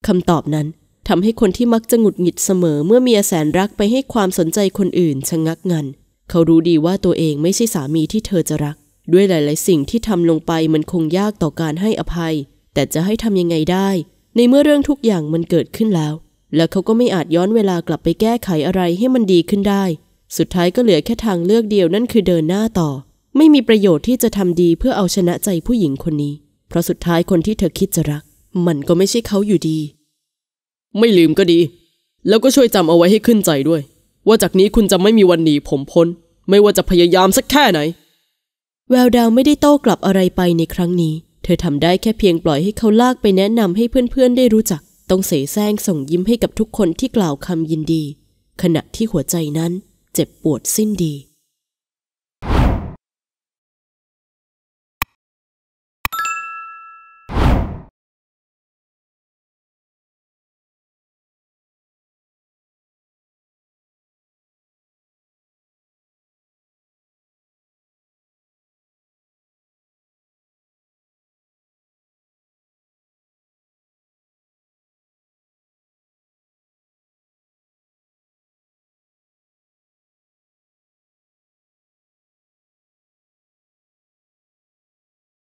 คำตอบนั้นทำให้คนที่มักจะหงุดหงิดเสมอ เมื่อเมียแสนรักไปให้ความสนใจคนอื่นชะงักงันเขารู้ดีว่าตัวเองไม่ใช่สามีที่เธอจะรักด้วยหลาย ๆ สิ่งที่ทำลงไปมันคงยากต่อการให้อภัย แต่จะให้ทำยังไงได้ ในเมื่อเรื่องทุกอย่างมันเกิดขึ้นแล้ว และเขาก็ไม่อาจย้อนเวลากลับไปแก้ไขอะไรให้มันดีขึ้นได้ สุดท้ายก็เหลือแค่ทางเลือกเดียวนั่นคือเดินหน้าต่อ ไม่มีประโยชน์ที่จะทำดีเพื่อเอาชนะใจผู้หญิงคนนี้ เพราะสุดท้ายคนที่เธอคิดจะรัก มันก็ไม่ใช่เขาอยู่ดี ไม่ลืมก็ดี แล้วก็ช่วยจำเอาไว้ให้ขึ้นใจด้วย ว่าจากนี้คุณจะไม่มีวันหนีผมพ้น ไม่ว่าจะพยายามสักแค่ไหนแววดาวไม่ได้โต้กลับอะไรไปในครั้งนี้ เธอทำได้แค่เพียงปล่อยให้เขาลากไปแนะนำให้เพื่อนๆ ได้รู้จัก ต้องเสแสร้งส่งยิ้มให้กับทุกคนที่กล่าวคำยินดี ขณะที่หัวใจนั้นเจ็บปวดสิ้นดี